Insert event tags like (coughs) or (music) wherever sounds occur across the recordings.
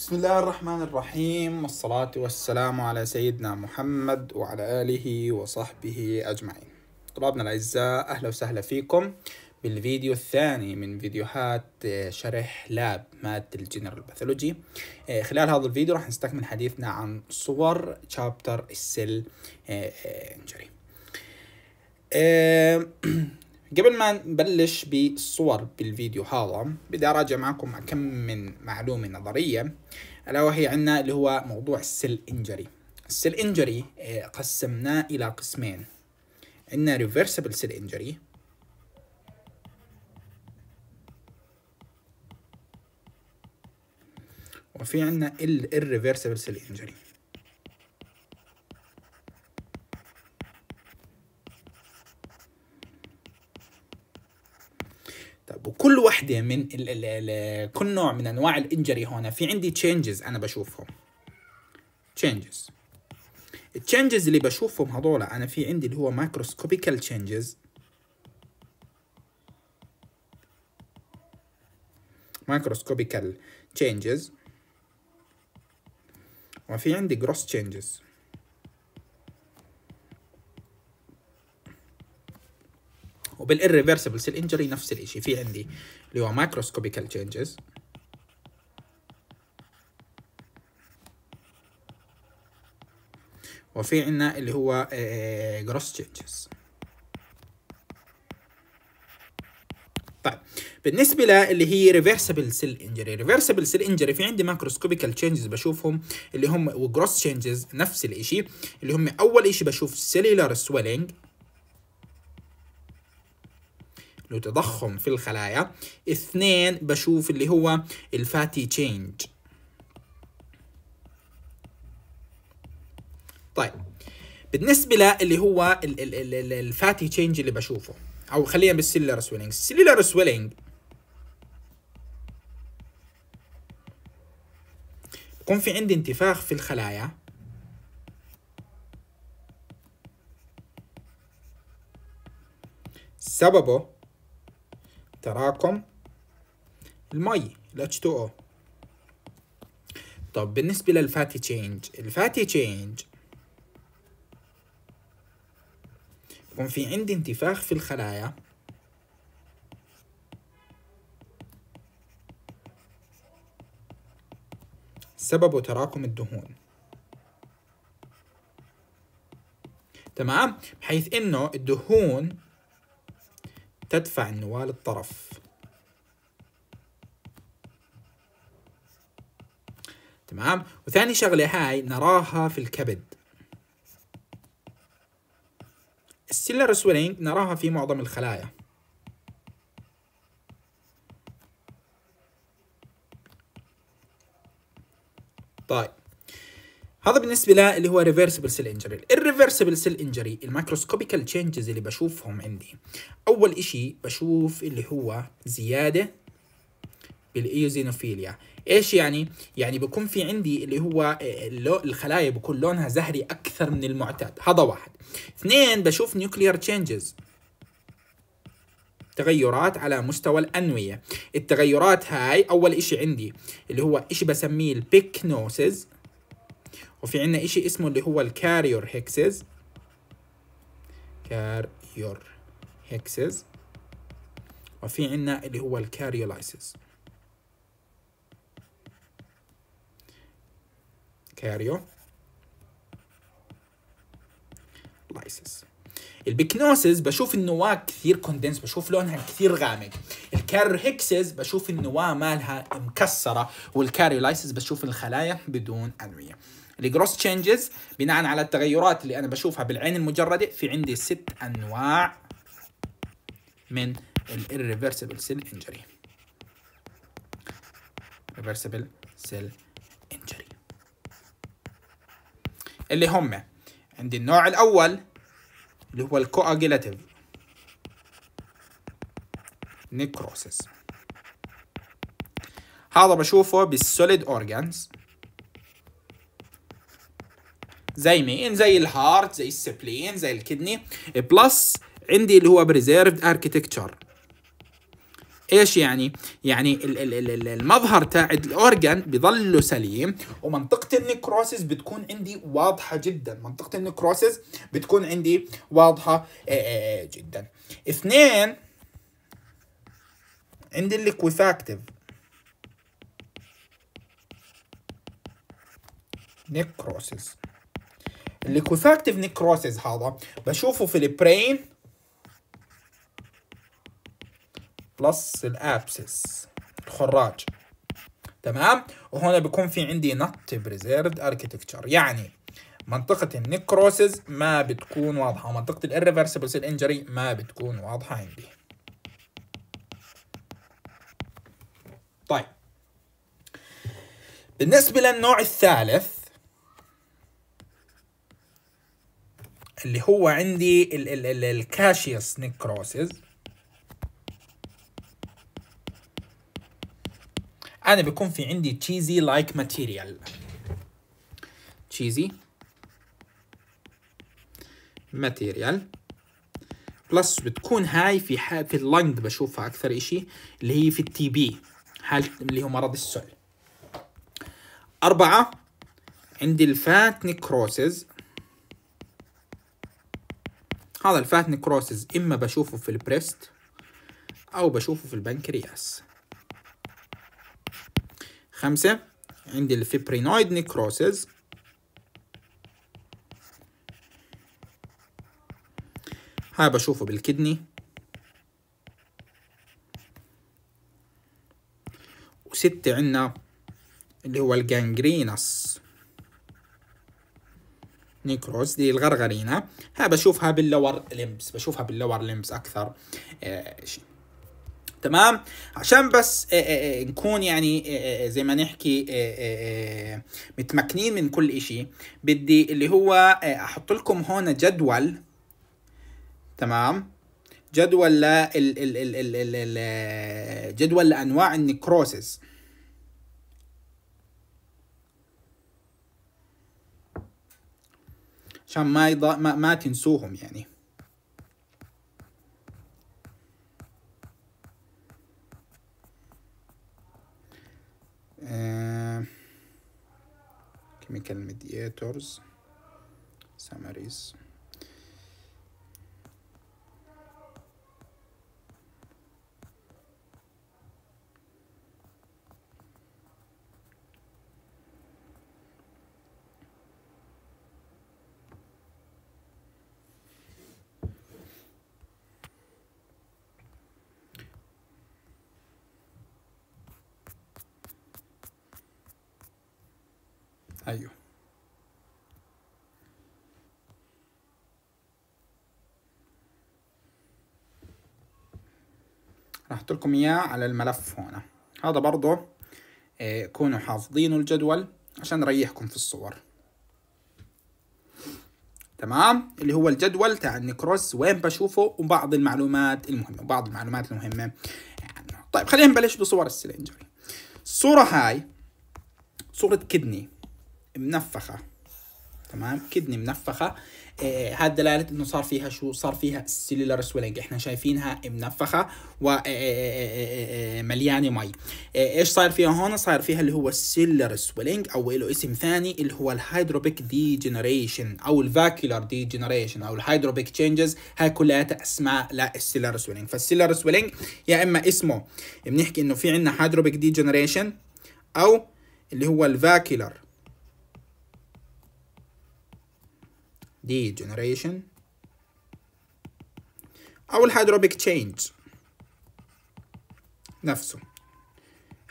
بسم الله الرحمن الرحيم والصلاة والسلام على سيدنا محمد وعلى آله وصحبه أجمعين طلابنا الأعزاء أهلا وسهلا فيكم بالفيديو الثاني من فيديوهات آه، شرح لاب مادة الجنرال باثولوجي آه، خلال هذا الفيديو راح نستكمل حديثنا عن صور شابتر السيل انجري قبل ما نبلش بالصور بالفيديو هذا بدي أراجع معكم كم من معلومة نظرية ألا وهي عندنا اللي هو موضوع السيل إنجري السيل إنجري آه، قسمناه إلى قسمين عندنا ريفرسبل سيل إنجري وفي عندنا الريفرسبل سيل إنجري طيب وكل وحده من الـ الـ الـ كل نوع من انواع الانجري هون في عندي تشينجز انا بشوفهم تشينجز التشينجز اللي بشوفهم هذول انا في عندي اللي هو مايكروسكوبيكال تشينجز مايكروسكوبيكال تشينجز وفي عندي جروس تشينجز وبالإريفرسبل سيل إنجري نفس الشيء في عندي اللي هو مايكروسكوبيكال تشينجز وفي عندنا اللي هو جروس آه، تشينجز طيب بالنسبه للي هي ريفرسبل سيل انجري ريفرسبل سيل انجري في عندي ماكروسكوبيكال تشينجز بشوفهم اللي هم وجروس تشينجز نفس الشيء اللي هم اول شيء بشوف سيلولار سويلنج هو تضخم في الخلايا اثنين بشوف اللي هو الفاتي تشينج طيب بالنسبه للي هو الفاتي تشينج اللي بشوفه او خلينا بالسيلر سويلينج السيلر سويلينج بكون في عندي انتفاخ في الخلايا سببه تراكم المي ال H2O طب بالنسبة للفاتي تشينج الفاتي تشينج يكون في عندي انتفاخ في الخلايا سببه تراكم الدهون تمام بحيث انه الدهون تدفع النواة للطرف تمام وثاني شغلة هاي نراها في الكبد السيلر سويلينج نراها في معظم الخلايا طيب هذا بالنسبه له اللي هو ريفرسبل سيل انجري الريفرسبل سيل انجري المايكروسكوبيكال تشينجز اللي بشوفهم عندي اول إشي بشوف اللي هو زياده بالايوزينوفيليا ايش يعني يعني بكون في عندي اللي هو الخلايا بكون لونها زهري اكثر من المعتاد هذا واحد اثنين بشوف نيوكليير تشينجز تغيرات على مستوى الأنوية التغيرات هاي أول إشي عندي اللي هو إشي بسميه البيكنوسيز وفي عندنا إشي اسمه اللي هو الكاريور هيكسز كاريور هيكسز وفي عندنا اللي هو الكاريولايسز كاريو لايسز البكنوسز بشوف النواة كثير كوندنس بشوف لونها كثير غامق هيكسز بشوف النواة مالها مكسرة والكاريولايسز بشوف الخلايا بدون أنوية الجروس تشينجز بناء على التغيرات اللي انا بشوفها بالعين المجرده في عندي ست انواع من الريفرسبل سيل انجري ريفرسبل سيل انجري اللي هم عندي النوع الاول اللي هو الكواجيلاتيف نيكروسيس هذا بشوفه بالسوليد اورجانز زي مين زي الهارت زي السبلين زي الكدني بلس عندي اللي هو بريزيرفد اركتكتشر ايش يعني؟ يعني المظهر تاع الاورجن بيظل سليم ومنطقه النكروسز بتكون عندي واضحه جدا، منطقه النكروسز بتكون عندي واضحه آه، آه، آه، جدا. اثنين عندي الليكويفاكتيف نكروسز الليكوفاكتيف نيكروسيس هذا بشوفه في البرين بلس الابسس الخراج تمام وهنا بيكون في عندي نت بريزيرد اركتكتشر يعني منطقة النكروسز ما بتكون واضحة ومنطقة الirreversible سيل injury ما بتكون واضحة عندي طيب بالنسبة للنوع الثالث اللي هو عندي ال ال ال الكاشيوس نيكروسيس انا بيكون في عندي تشيزي لايك ماتيريال تشيزي ماتيريال بلس بتكون هاي في في اللنج بشوفها اكثر اشي اللي هي في التي بي حالة اللي هو مرض السل أربعة عندي الفات نيكروسز هذا الفات نكروسز إما بشوفه في البريست أو بشوفه في البنكرياس خمسة عندي الفيبرينويد نكروسز هاي بشوفه بالكدني وستة عندنا اللي هو الجانجرينس نيكروز دي الغرغرينا ها بشوفها باللور لمبس بشوفها باللور لمبس أكثر آه، شيء تمام عشان بس آه، آه، نكون يعني زي ما نحكي متمكنين من كل شيء بدي اللي هو أحط لكم هون جدول تمام جدول ل جدول لأنواع النيكروسز عشان ما, يض... ما ما تنسوهم يعني آه، كيميكال ميدياتورز ساماريز ايوه راح لكم اياه على الملف هنا هذا برضه آه، كونوا حافظينه الجدول عشان نريحكم في الصور تمام اللي هو الجدول تاع النكروس وين بشوفه وبعض المعلومات المهمه وبعض المعلومات المهمه يعني. طيب خلينا نبلش بصور السلنجري الصوره هاي صوره كدني منفخه تمام كدني منفخه آه هاد دلاله انه صار فيها شو صار فيها سيلولار سويلنج احنا شايفينها منفخه ومليانه آه، آه، آه، مي آه ايش صار فيها هون صار فيها اللي هو السيلولار سويلنج او له اسم ثاني اللي هو الهيدروبيك ديجنريشن او الفاكيولار ديجنريشن او الهيدروبيك تشينجز هاي كلها اسماء للسيلولار سويلنج فالسيلولار سويلنج يا اما اسمه بنحكي انه في عندنا هيدروبيك ديجنريشن او اللي هو الفاكيولار دي جنريشن أو الهيدروبيك تشينج نفسه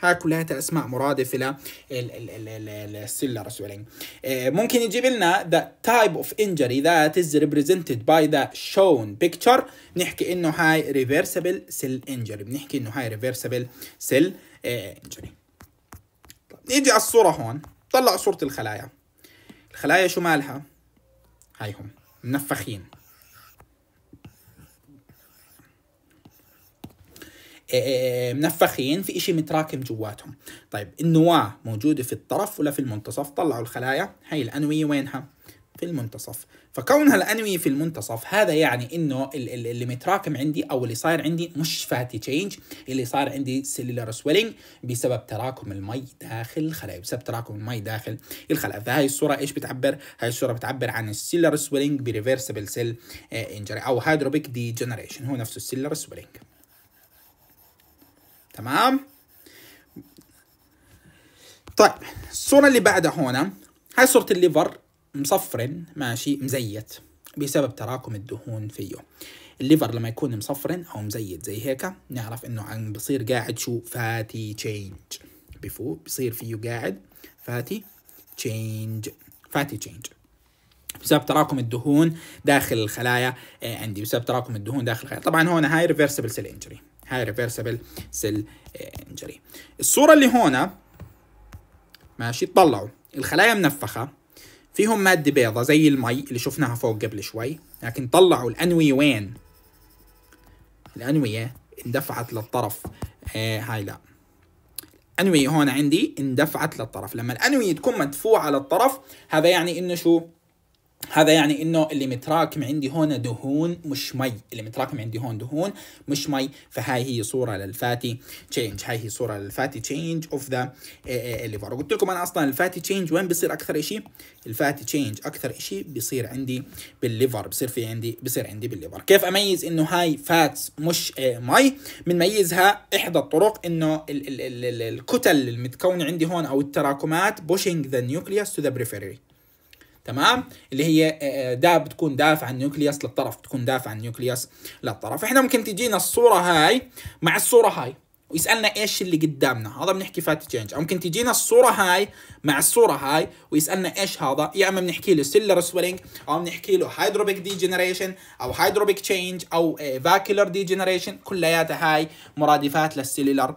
ها كلها اسماء مرادفه للسيلر سويلينج إيه، ممكن يجيب لنا the type of injury that is represented by the shown picture نحكي انه هاي ريفرسبل سيل انجري بنحكي انه هاي ريفرسبل سيل انجري نيجي على الصوره هون طلع صوره الخلايا الخلايا شو مالها هايهم منفخين آه، آه، آه، منفخين في إشي متراكم جواتهم طيب النواة موجودة في الطرف ولا في المنتصف طلعوا الخلايا هاي الأنوية وينها في المنتصف فكونها الانمي في المنتصف هذا يعني انه اللي متراكم عندي او اللي صاير عندي مش فاتي تشينج اللي صار عندي سيلولار سويلينج بسبب تراكم المي داخل الخلايا بسبب تراكم المي داخل الخلايا فهاي الصوره ايش بتعبر هاي الصوره بتعبر عن السيلولار سويلينج بريفرسبل سيل انجري او هيدروبيك ديجنريشن هو نفسه السيلولار سويلينج تمام طيب الصوره اللي بعدها هون هاي صوره الليفر مصفرن ماشي مزيت بسبب تراكم الدهون فيه الليفر لما يكون مصفرن او مزيت زي هيك نعرف انه عم بصير قاعد شو فاتي تشينج بفوق بصير فيه قاعد فاتي تشينج فاتي تشينج بسبب تراكم الدهون داخل الخلايا آه، عندي بسبب تراكم الدهون داخل الخلايا طبعا هون هاي ريفرسبل سيل انجري هاي ريفرسبل سيل انجري الصوره اللي هون ماشي تطلعوا الخلايا منفخه فيهم مادة بيضة زي المي اللي شفناها فوق قبل شوي لكن طلعوا الأنوية وين؟ الأنوية اندفعت للطرف آه هاي لا الأنوية هون عندي اندفعت للطرف لما الأنوية تكون مدفوعة للطرف هذا يعني إنه شو؟ هذا يعني انه اللي متراكم عندي هون دهون مش مي اللي متراكم عندي هون دهون مش مي فهاي هي صوره للفاتي تشينج هاي هي صوره للفاتي تشينج اوف ذا الليفر قلت لكم انا اصلا الفاتي تشينج وين بصير اكثر شيء الفاتي تشينج اكثر شيء بصير عندي بالليفر بصير في عندي بصير عندي بالليفر كيف اميز انه هاي فاتس مش آه، مي بنميزها احدى الطرق انه الكتل المتكونه عندي هون او التراكمات pushing the nucleus to the periphery تمام اللي هي آه، آه، دا بتكون دافع النيوكليوس للطرف بتكون دافع النيوكليوس للطرف احنا ممكن تجينا الصوره هاي مع الصوره هاي ويسالنا ايش اللي قدامنا هذا بنحكي فات تشينج او ممكن تجينا الصوره هاي مع الصوره هاي ويسالنا ايش هذا يا اما بنحكي له سيلر سويلنج او بنحكي له هيدروبيك ديجنريشن او هيدروبيك تشينج او فاكولر آه، ديجنريشن كلياتها هاي مرادفات للسيلر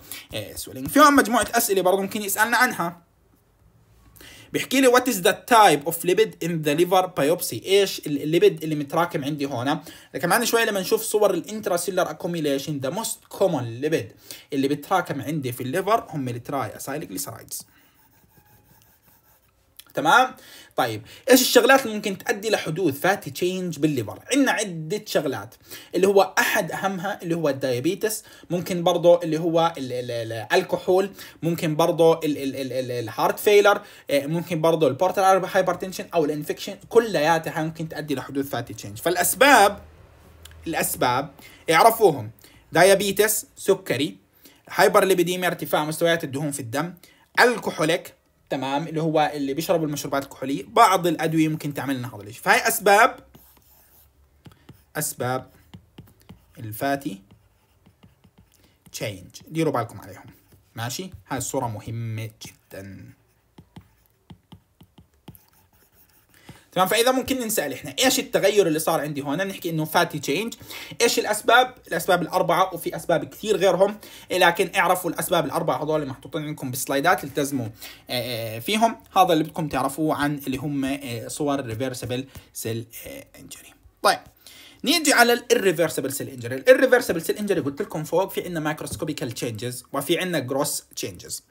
سويلنج في مجموعه اسئله برضه ممكن يسالنا عنها بيحكي لي وات از ذا تايب اوف ليبيد ان ذا ليفر بايوبسي ايش الليبيد اللي متراكم عندي هون كمان شوي لما نشوف صور الانتراسيلر اكوميليشن ذا موست كومون ليبيد اللي بتراكم عندي في الليفر هم التراي اسايلجليسرايدز تمام طيب ايش الشغلات اللي ممكن تؤدي لحدوث فاتي تشينج بالليفر عندنا عده شغلات اللي هو احد اهمها اللي هو الدايابيتس ممكن برضه اللي هو الكحول ممكن برضه الهارت فيلر ممكن برضه البورتال هايبرتنشن او الانفكشن كلياتها ممكن تؤدي لحدوث فاتي تشينج فالاسباب الاسباب اعرفوهم دايابيتس سكري هايبر ليبيديميا ارتفاع مستويات الدهون في الدم الكحوليك تمام اللي هو اللي بيشربوا المشروبات الكحوليه بعض الادويه ممكن تعمل لنا هذا الشيء فهي اسباب اسباب الفاتي تشينج ديروا بالكم عليهم ماشي هاي الصوره مهمه جدا تمام فاذا ممكن نسال احنا ايش التغير اللي صار عندي هون نحكي انه فاتي تشينج ايش الاسباب الاسباب الاربعه وفي اسباب كثير غيرهم لكن اعرفوا الاسباب الاربعه هذول اللي محطوطين عندكم بالسلايدات التزموا آه، آه، فيهم هذا اللي بدكم تعرفوه عن اللي هم آه، صور ريفرسبل سيل انجري طيب نيجي على الريفرسبل سيل انجري الريفرسبل سيل انجري قلت لكم فوق في عندنا مايكروسكوبيكال تشينجز وفي عندنا جروس تشينجز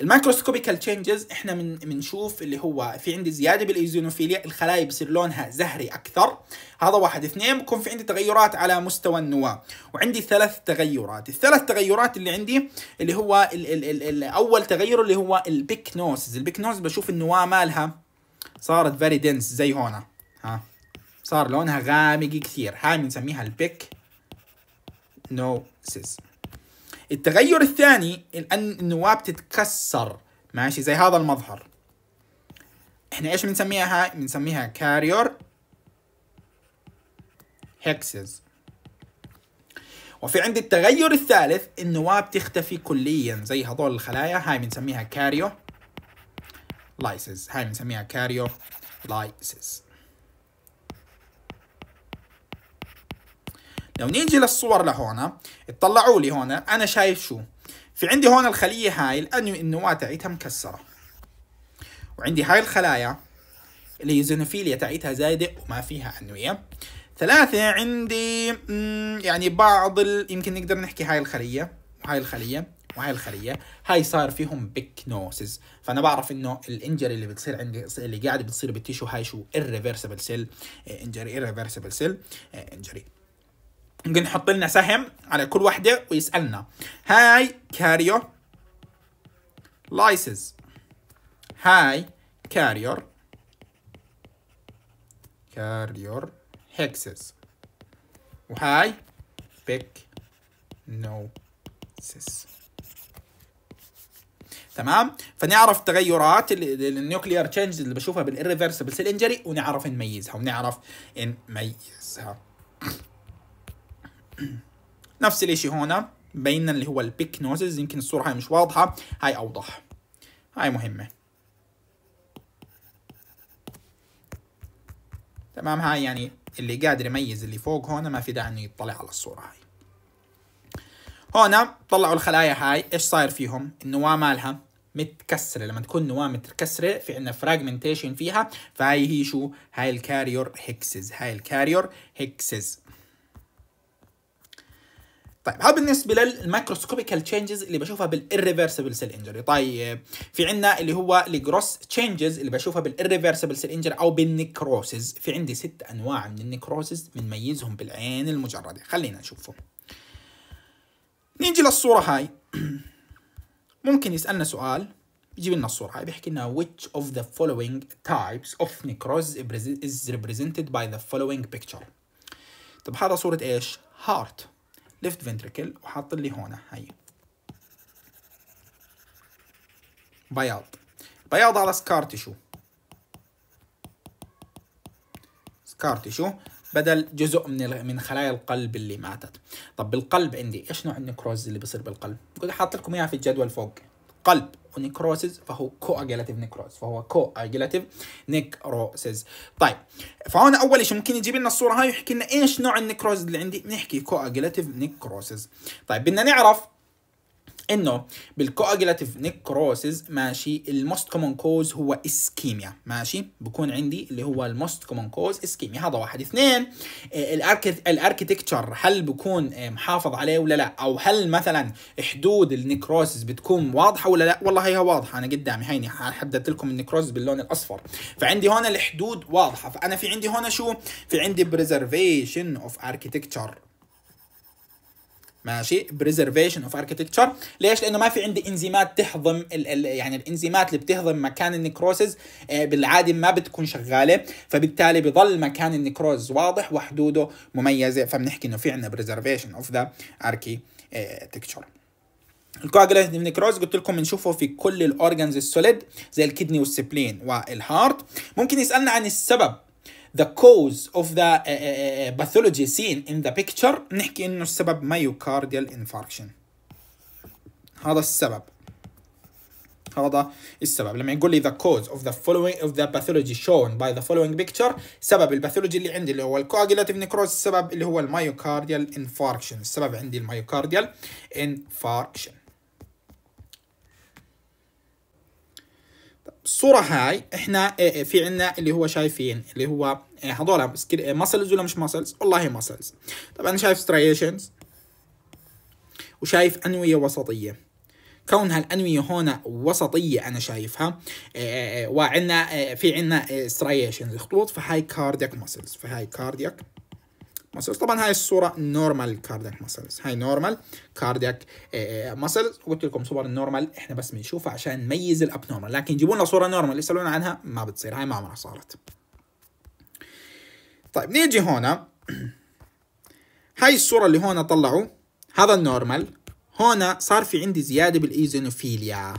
المايكروسكوبيكال تشينجز احنا من بنشوف اللي هو في عندي زياده بالايزونوفيليا الخلايا بصير لونها زهري اكثر هذا واحد اثنين بكون في عندي تغيرات على مستوى النواه وعندي ثلاث تغيرات الثلاث تغيرات اللي عندي اللي هو ال ال ال الـ اول تغير اللي هو البيك نوسز البيك نوز بشوف النواه مالها صارت فيري دنس زي هنا صار لونها غامق كثير هاي بنسميها البيك نوسز التغير الثاني ان النواه بتتكسر ماشي زي هذا المظهر احنا ايش بنسميها هاي بنسميها كارير هيكسز وفي عند التغير الثالث النواة بتختفي كليا زي هذول الخلايا هاي بنسميها كاريو لايسز هاي بنسميها كاريو لايسز لو نيجي للصور لهون اطلعوا لي هون انا شايف شو في عندي هون الخليه هاي النواه تاعتها مكسره وعندي هاي الخلايا اللي هي زينوفيليا تاعتها زايده وما فيها انويه ثلاثة عندي يعني بعض ال... يمكن نقدر نحكي هاي الخلية وهاي الخلية وهاي الخلية هاي صار فيهم بيك نوسز فأنا بعرف إنه الإنجري اللي بتصير عندي اللي قاعدة بتصير بالتيشو هاي شو irreversible سيل إنجري irreversible سيل انجري. ممكن يحط لنا سهم على كل واحدة ويسألنا هاي كاريور لايسز هاي كاريور كاريور هيكسز وهاي بيك نو سيس تمام فنعرف تغيرات النيوكليير تشينجز اللي بشوفها بالريفرسبل سيل انجري ونعرف نميزها ونعرف نميزها (clears throat) نفس الاشي هون بينا اللي هو البيك نوزز يمكن الصورة هاي مش واضحة هاي اوضح هاي مهمة تمام هاي يعني اللي قادر يميز اللي فوق هون ما في داعي انه يطلع على الصورة هاي هون طلعوا الخلايا هاي ايش صاير فيهم النواة مالها متكسره لما تكون نواه متكسره في عندنا فراجمنتيشن فيها فهي هي شو هاي الكاريور هيكسز هاي الكاريور هيكسز طيب هذا بالنسبه للمايكروسكوبيكال تشينجز اللي بشوفها بالريفرسبل سيل انجري طيب في عندنا اللي هو الجروس تشينجز اللي بشوفها بالريفرسبل سيل انجري او بالنكروسز في عندي ست انواع من النكروسز بنميزهم بالعين المجرده خلينا نشوفهم نيجي للصوره هاي (clears throat) ممكن يسالنا سؤال يجيب لنا الصورة هاي بيحكي لنا which of the following types of necrosis is represented by the following picture طب هذا صورة ايش؟ heart ليفت فنتركل وحاط لي هون هي بياض بياض على سكار تشو سكار تشو بدل جزء من من خلايا القلب اللي ماتت طب بالقلب عندي ايش نوع النكروز اللي بصير بالقلب قلت حاط لكم اياها في الجدول فوق قلب نيكروسز فهو كواجيلاتيف نيكروز فهو كواجيلاتيف نيكروسز طيب فهون اول شيء ممكن يجيب لنا الصوره هاي ويحكي لنا ايش نوع النيكروز اللي عندي نحكي كواجيلاتيف نيكروسز طيب بدنا نعرف انه بالكواجلاتيف نيكروسز ماشي الموست كومن كوز هو اسكيميا ماشي بكون عندي اللي هو الموست كومن كوز اسكيميا هذا واحد اثنين آه، الاركتكتشر هل بكون آه، محافظ عليه ولا لا او هل مثلا حدود النيكروسز بتكون واضحه ولا لا والله هي واضحه انا قدامي هيني حددت لكم النيكروز باللون الاصفر فعندي هون الحدود واضحه فانا في عندي هون شو في عندي بريزرفيشن اوف اركتكتشر ماشي بريزرفيشن اوف اركتكتشر ليش لانه ما في عندي انزيمات تهضم ال ال يعني الانزيمات اللي بتهضم مكان النكروسز آه، بالعادي ما بتكون شغاله فبالتالي بضل مكان النكروز واضح وحدوده مميزه فبنحكي انه في عندنا بريزرفيشن اوف ذا اركيتكتشر الكواجلانت نكروز قلت لكم بنشوفه في كل الاورجنز السوليد زي الكدني والسبلين والهارت ممكن يسالنا عن السبب the cause of the uh uh, uh, uh, pathology seen in the picture نحكي انه السبب myocardial infarction هذا السبب هذا السبب لما يقول لي the cause of the following of the pathology shown by the following picture سبب الباثولوجي اللي عندي اللي هو الكواجيلاتيف نيكروز السبب اللي هو المايوكارديال انفاركشن السبب عندي المايوكارديال انفاركشن الصورة هاي احنا إيه، إيه، في عنا اللي هو شايفين اللي هو إيه، هذول ماسلز ولا مش ماسلز والله ماسلز طبعا شايف ستريشنز وشايف أنوية وسطية كونها الأنوية هنا وسطية أنا شايفها وعندنا في عندنا ستريشنز خطوط فهاي كاردياك ماسلز فهاي كاردياك ماسلز طبعا هاي الصوره نورمال كاردياك ماسلز هاي نورمال كاردياك ماسلز قلت لكم صور النورمال احنا بس بنشوفها عشان نميز الابنورمال لكن يجيبوا لنا صوره نورمال يسالونا عنها ما بتصير هاي ما عمرها صارت طيب نيجي هنا (clears throat) هاي الصوره اللي هون طلعوا هذا النورمال هنا صار في عندي زياده بالايزينوفيليا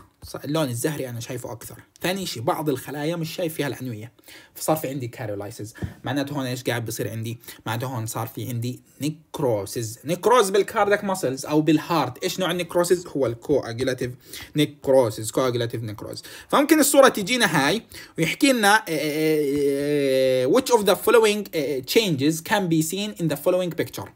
اللون الزهري انا شايفه اكثر ثاني شيء بعض الخلايا مش شايف فيها العنويه فصار في عندي كاريولايسز معناته هون ايش قاعد بصير عندي معناته هون صار في عندي نيكروسز نيكروز بالكاردك ماسلز او بالهارت ايش نوع النيكروسز هو الكواجولاتيف نيكروسز كواجولاتيف نيكروز فممكن الصوره تجينا هاي ويحكي لنا آه، آه، آه، which of the following changes can be seen in the following picture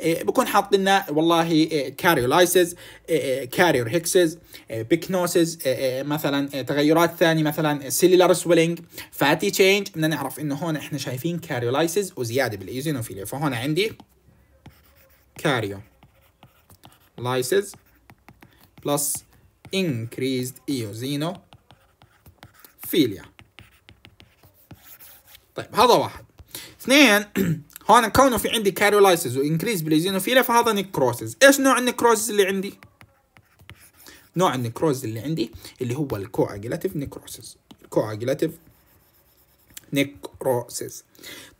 إيه، بكون حاط لنا والله إيه، كاريولايسز إيه، كاريور هيكسز بيكنوسز مثلا تغيرات ثانيه مثلا سيلولار سويلينج فاتي تشينج بدنا نعرف انه هون احنا شايفين كاريولايسز وزياده بالايزينوفيليا فهون عندي كاريو بلس plus increased eosinophilia طيب هذا واحد اثنين (clears throat) هون كونه في عندي كاريولايسز وانكريز بليزينوفيلا فهذا نكروسز ايش نوع النكروسز اللي عندي نوع النكروز اللي عندي اللي هو الكواجيلاتيف نكروسز الكواجيلاتيف نكروسز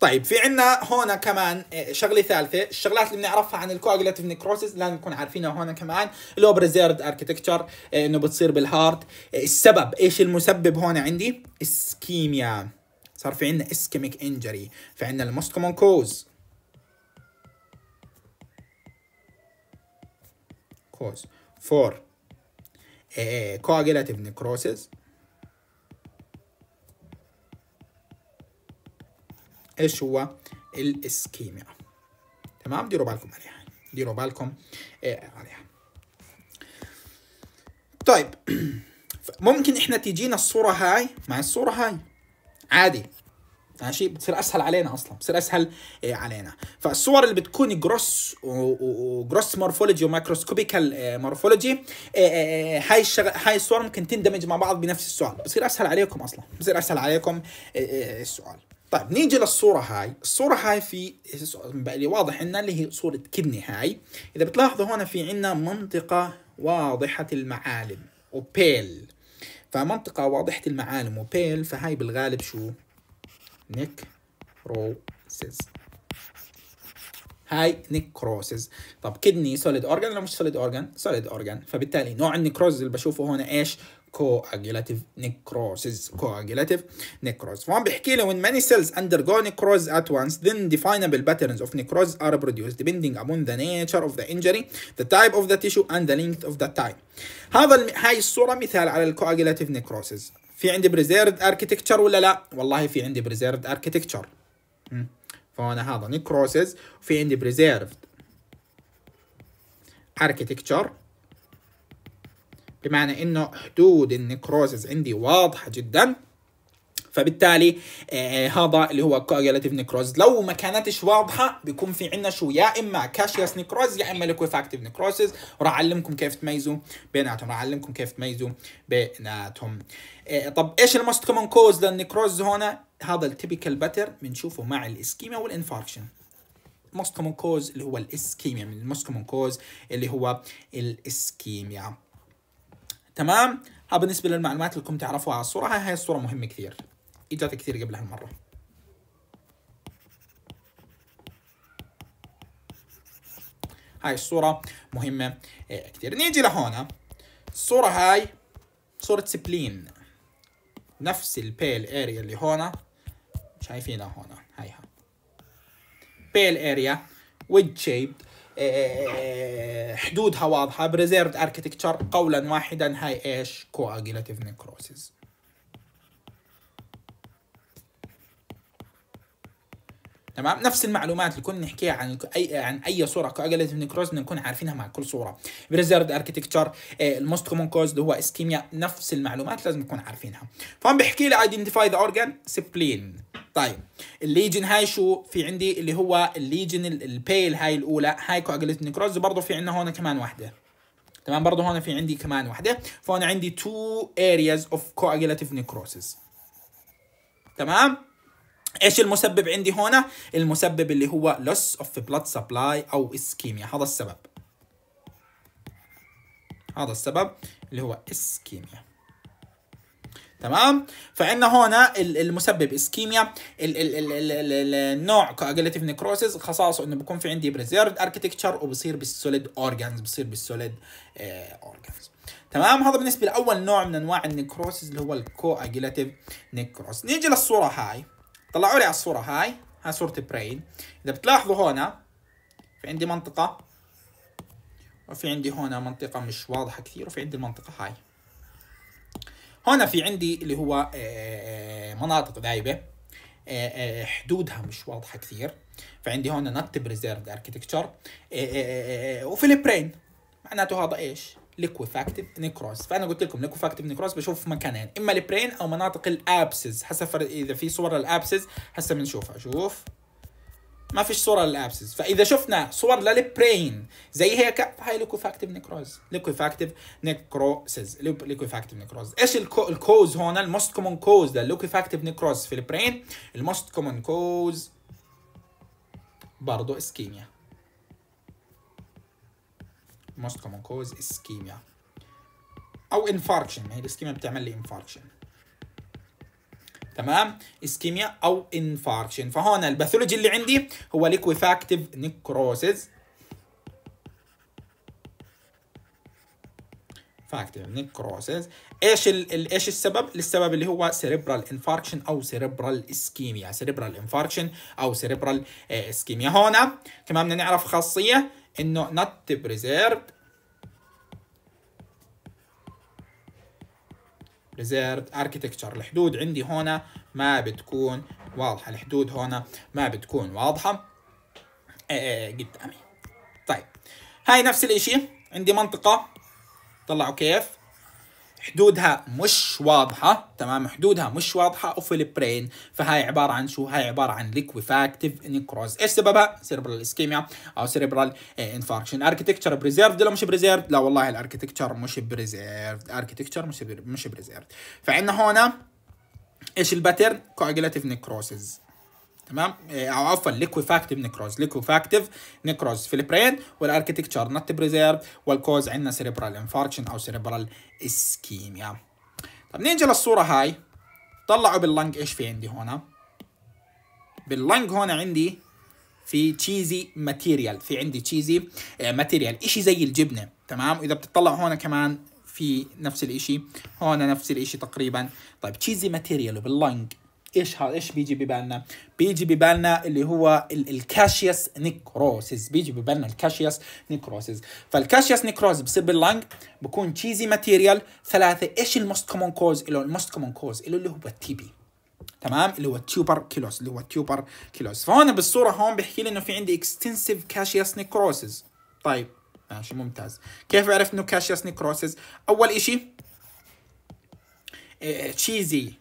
طيب في عندنا هون كمان شغله ثالثه الشغلات اللي بنعرفها عن الكواجيلاتيف نكروسيس لازم نكون عارفينها هون كمان اللي هو بريزيرد اركيتكتشر انه بتصير بالهارت السبب ايش المسبب هون عندي اسكيميا صار في عندنا اسكيميك انجري في عندنا الموست كومون كوز كوز فور coagulative necrosis ايش هو الاسكيميا تمام ديروا بالكم عليها ديروا بالكم إيه، عليها طيب (clears throat) ممكن احنا تجينا الصورة هاي مع الصورة هاي عادي ماشي بتصير اسهل علينا اصلا بتصير اسهل آه، علينا فالصور اللي بتكون جروس وجروس مورفولوجي ومايكروسكوبيكال مورفولوجي هاي الشغ... هاي الصور ممكن تندمج مع بعض بنفس السؤال بصير اسهل عليكم اصلا بصير اسهل عليكم آه، آه، السؤال طيب نيجي للصورة هاي الصورة هاي في اللي واضح عنا اللي هي صورة كدني هاي إذا بتلاحظوا هون في عنا منطقة واضحة المعالم وبيل فمنطقة واضحة المعالم وبيل فهاي بالغالب شو نكروسز هاي نكروسز طب كدني سوليد اورجان ولا مش سوليد اورجان سوليد اورجان فبالتالي نوع النيكروز اللي بشوفه هون ايش coagulative necrosis coagulative necrosis فهم بيحكي لي when many cells undergo necrosis at once then definable patterns of necrosis are produced depending upon the nature of the injury the type of the tissue and the length of the time هذا الم... هاي الصورة مثال على coagulative necrosis في عندي preserved architecture ولا لا والله في عندي preserved architecture فهنا هذا necrosis في عندي preserved architecture بمعنى انه حدود النكروزز عندي واضحه جدا فبالتالي آه هذا اللي هو كوجلاتيف نكروز لو ما كانتش واضحه بيكون في عندنا شو يا اما كاشياس نكروز يا اما ليكويفاكتيف نكروزز وراح اعلمكم كيف تميزوا بيناتهم راح اعلمكم كيف تميزوا بيناتهم آه طب ايش الموست كومن كوز للنكروز هنا هذا التيبيكال باتر بنشوفه مع الاسكيميا والانفاركشن موست كومن كوز اللي هو الاسكيميا من الموست كومن كوز اللي هو الاسكيميا تمام ها بالنسبه للمعلومات اللي كنت تعرفوها على الصوره هاي الصوره مهمه كثير اجت كثير قبل هالمره هاي الصورة مهمة كثير آه، نيجي لهون الصورة هاي صورة سبلين نفس البيل اريا اللي هون شايفينها هون هايها بيل اريا ويد شيبد إيه، إيه، إيه، حدودها واضحه بريزيرفد اركتكتشر قولا واحدا هاي ايش كواجيلاتيف نيكروسيس تمام نفس المعلومات اللي كنا نحكيها عن اي عن اي صوره كاجلت نكروز نكون عارفينها مع كل صوره بريزيرد اركتكتشر الموست كومون كوز اللي هو اسكيميا نفس المعلومات لازم نكون عارفينها فهم بحكي لي ايدنتيفاي ذا اورجان سبلين طيب الليجن هاي شو في عندي اللي هو الليجن البيل هاي الاولى هاي كواجلت نكروز برضه في عندنا هون كمان واحده تمام برضه هون في عندي كمان واحده فهون عندي two areas of coagulative necrosis تمام ايش المسبب عندي هنا؟ المسبب اللي هو loss of blood supply او اسكيميا هذا السبب. هذا السبب اللي هو اسكيميا. تمام؟ فعندنا هنا المسبب اسكيميا النوع coagulative necrosis خصائصه انه بكون في عندي preserved اركتكتشر وبصير بالسوليد اورجانز بصير بالسوليد اورجانز. آه، تمام هذا بالنسبه لاول نوع من انواع النيكروسيس اللي هو الكواجيلاتيف necrosis. نيجي للصوره هاي طلعوا لي على الصورة هاي هاي صورة براين إذا بتلاحظوا هنا في عندي منطقة وفي عندي هنا منطقة مش واضحة كثير وفي عندي المنطقة هاي هنا في عندي اللي هو آه، آه، مناطق ذايبة آه، حدودها مش واضحة كثير فعندي هون نكتب ريزيرفد اركتكتشر وفي البرين معناته هذا ايش؟ ليكوفاكتيف نيكروز فانا قلت لكم ليكوفاكتيف نيكروز بشوف مكانين اما البرين او مناطق الابسز حسب اذا في صور للابسز هسه بنشوفها شوف ما فيش صوره للابسس فاذا شفنا صور للبرين زي هيك هاي ليكوفاكتيف نيكروز ليكوفاكتيف نيكروسز ليكوفاكتيف نيكروز ايش الكو الكوز هون الموست كومون كوز للليكوفاكتيف نيكروز في البرين الموست كومون كوز برضه اسكيميا most common cause ischemia او infarction هي الاسكيميا بتعمل لي infarction تمام ischemia او infarction فهون الباثولوجي اللي عندي هو liquefactive necrosis فاكتيف نيكروسيس ايش ال ايش السبب؟ السبب اللي هو سيريبرال انفاركشن او سيريبرال اسكيميا، سيريبرال انفاركشن او سيريبرال اسكيميا، آه، هون كمان بدنا نعرف خاصيه انه not preserved preserved architecture الحدود عندي هنا ما بتكون واضحة الحدود هنا ما بتكون واضحة إيه، إيه، إيه، قدامي طيب هاي نفس الاشي عندي منطقة طلعوا كيف حدودها مش واضحة تمام حدودها مش واضحة وفي البرين فهاي عبارة عن شو هاي عبارة عن ليكويفاكتيف نيكروز ايش سببها سيربرال اسكيميا او سيربرال انفاركشن اركتكتشر بريزيرفد ولا مش بريزيرفد لا والله الاركتكتشر مش بريزيرفد اركتكتشر مش مش بريزيرفد فعندنا هون ايش الباترن كواجولاتيف نيكروزز تمام آه، او عفوا ليكويفاكتيف نيكروز ليكويفاكتيف نيكروز في البرين والاركتكتشر نت بريزيرف والكوز عندنا سيريبرال انفاركشن او سيريبرال اسكيميا طب نيجي للصوره هاي طلعوا باللنج ايش في عندي هنا باللنج هنا عندي في تشيزي ماتيريال في عندي تشيزي ماتيريال آه، اشي زي الجبنه تمام واذا بتطلع هنا كمان في نفس الاشي هون نفس الاشي تقريبا طيب تشيزي ماتيريال وباللنج ايش هذا ايش بيجي ببالنا؟ بيجي ببالنا اللي هو الكاشيس نيكروسيس بيجي ببالنا الكاشيس نيكروسيس فالكاشيس نيكروز بصير باللنج بكون تشيزي ماتيريال ثلاثه ايش الموست كومون كوز له الموست كومون كوز له اللي هو التي بي تمام اللي هو التيوبر كيلوس اللي هو التيوبر كيلوس فهون بالصوره هون بيحكي لي انه في عندي اكستنسيف كاشيس نيكروسيس طيب ماشي ممتاز كيف عرفت انه كاشيس نيكروسيس اول شيء تشيزي إيه،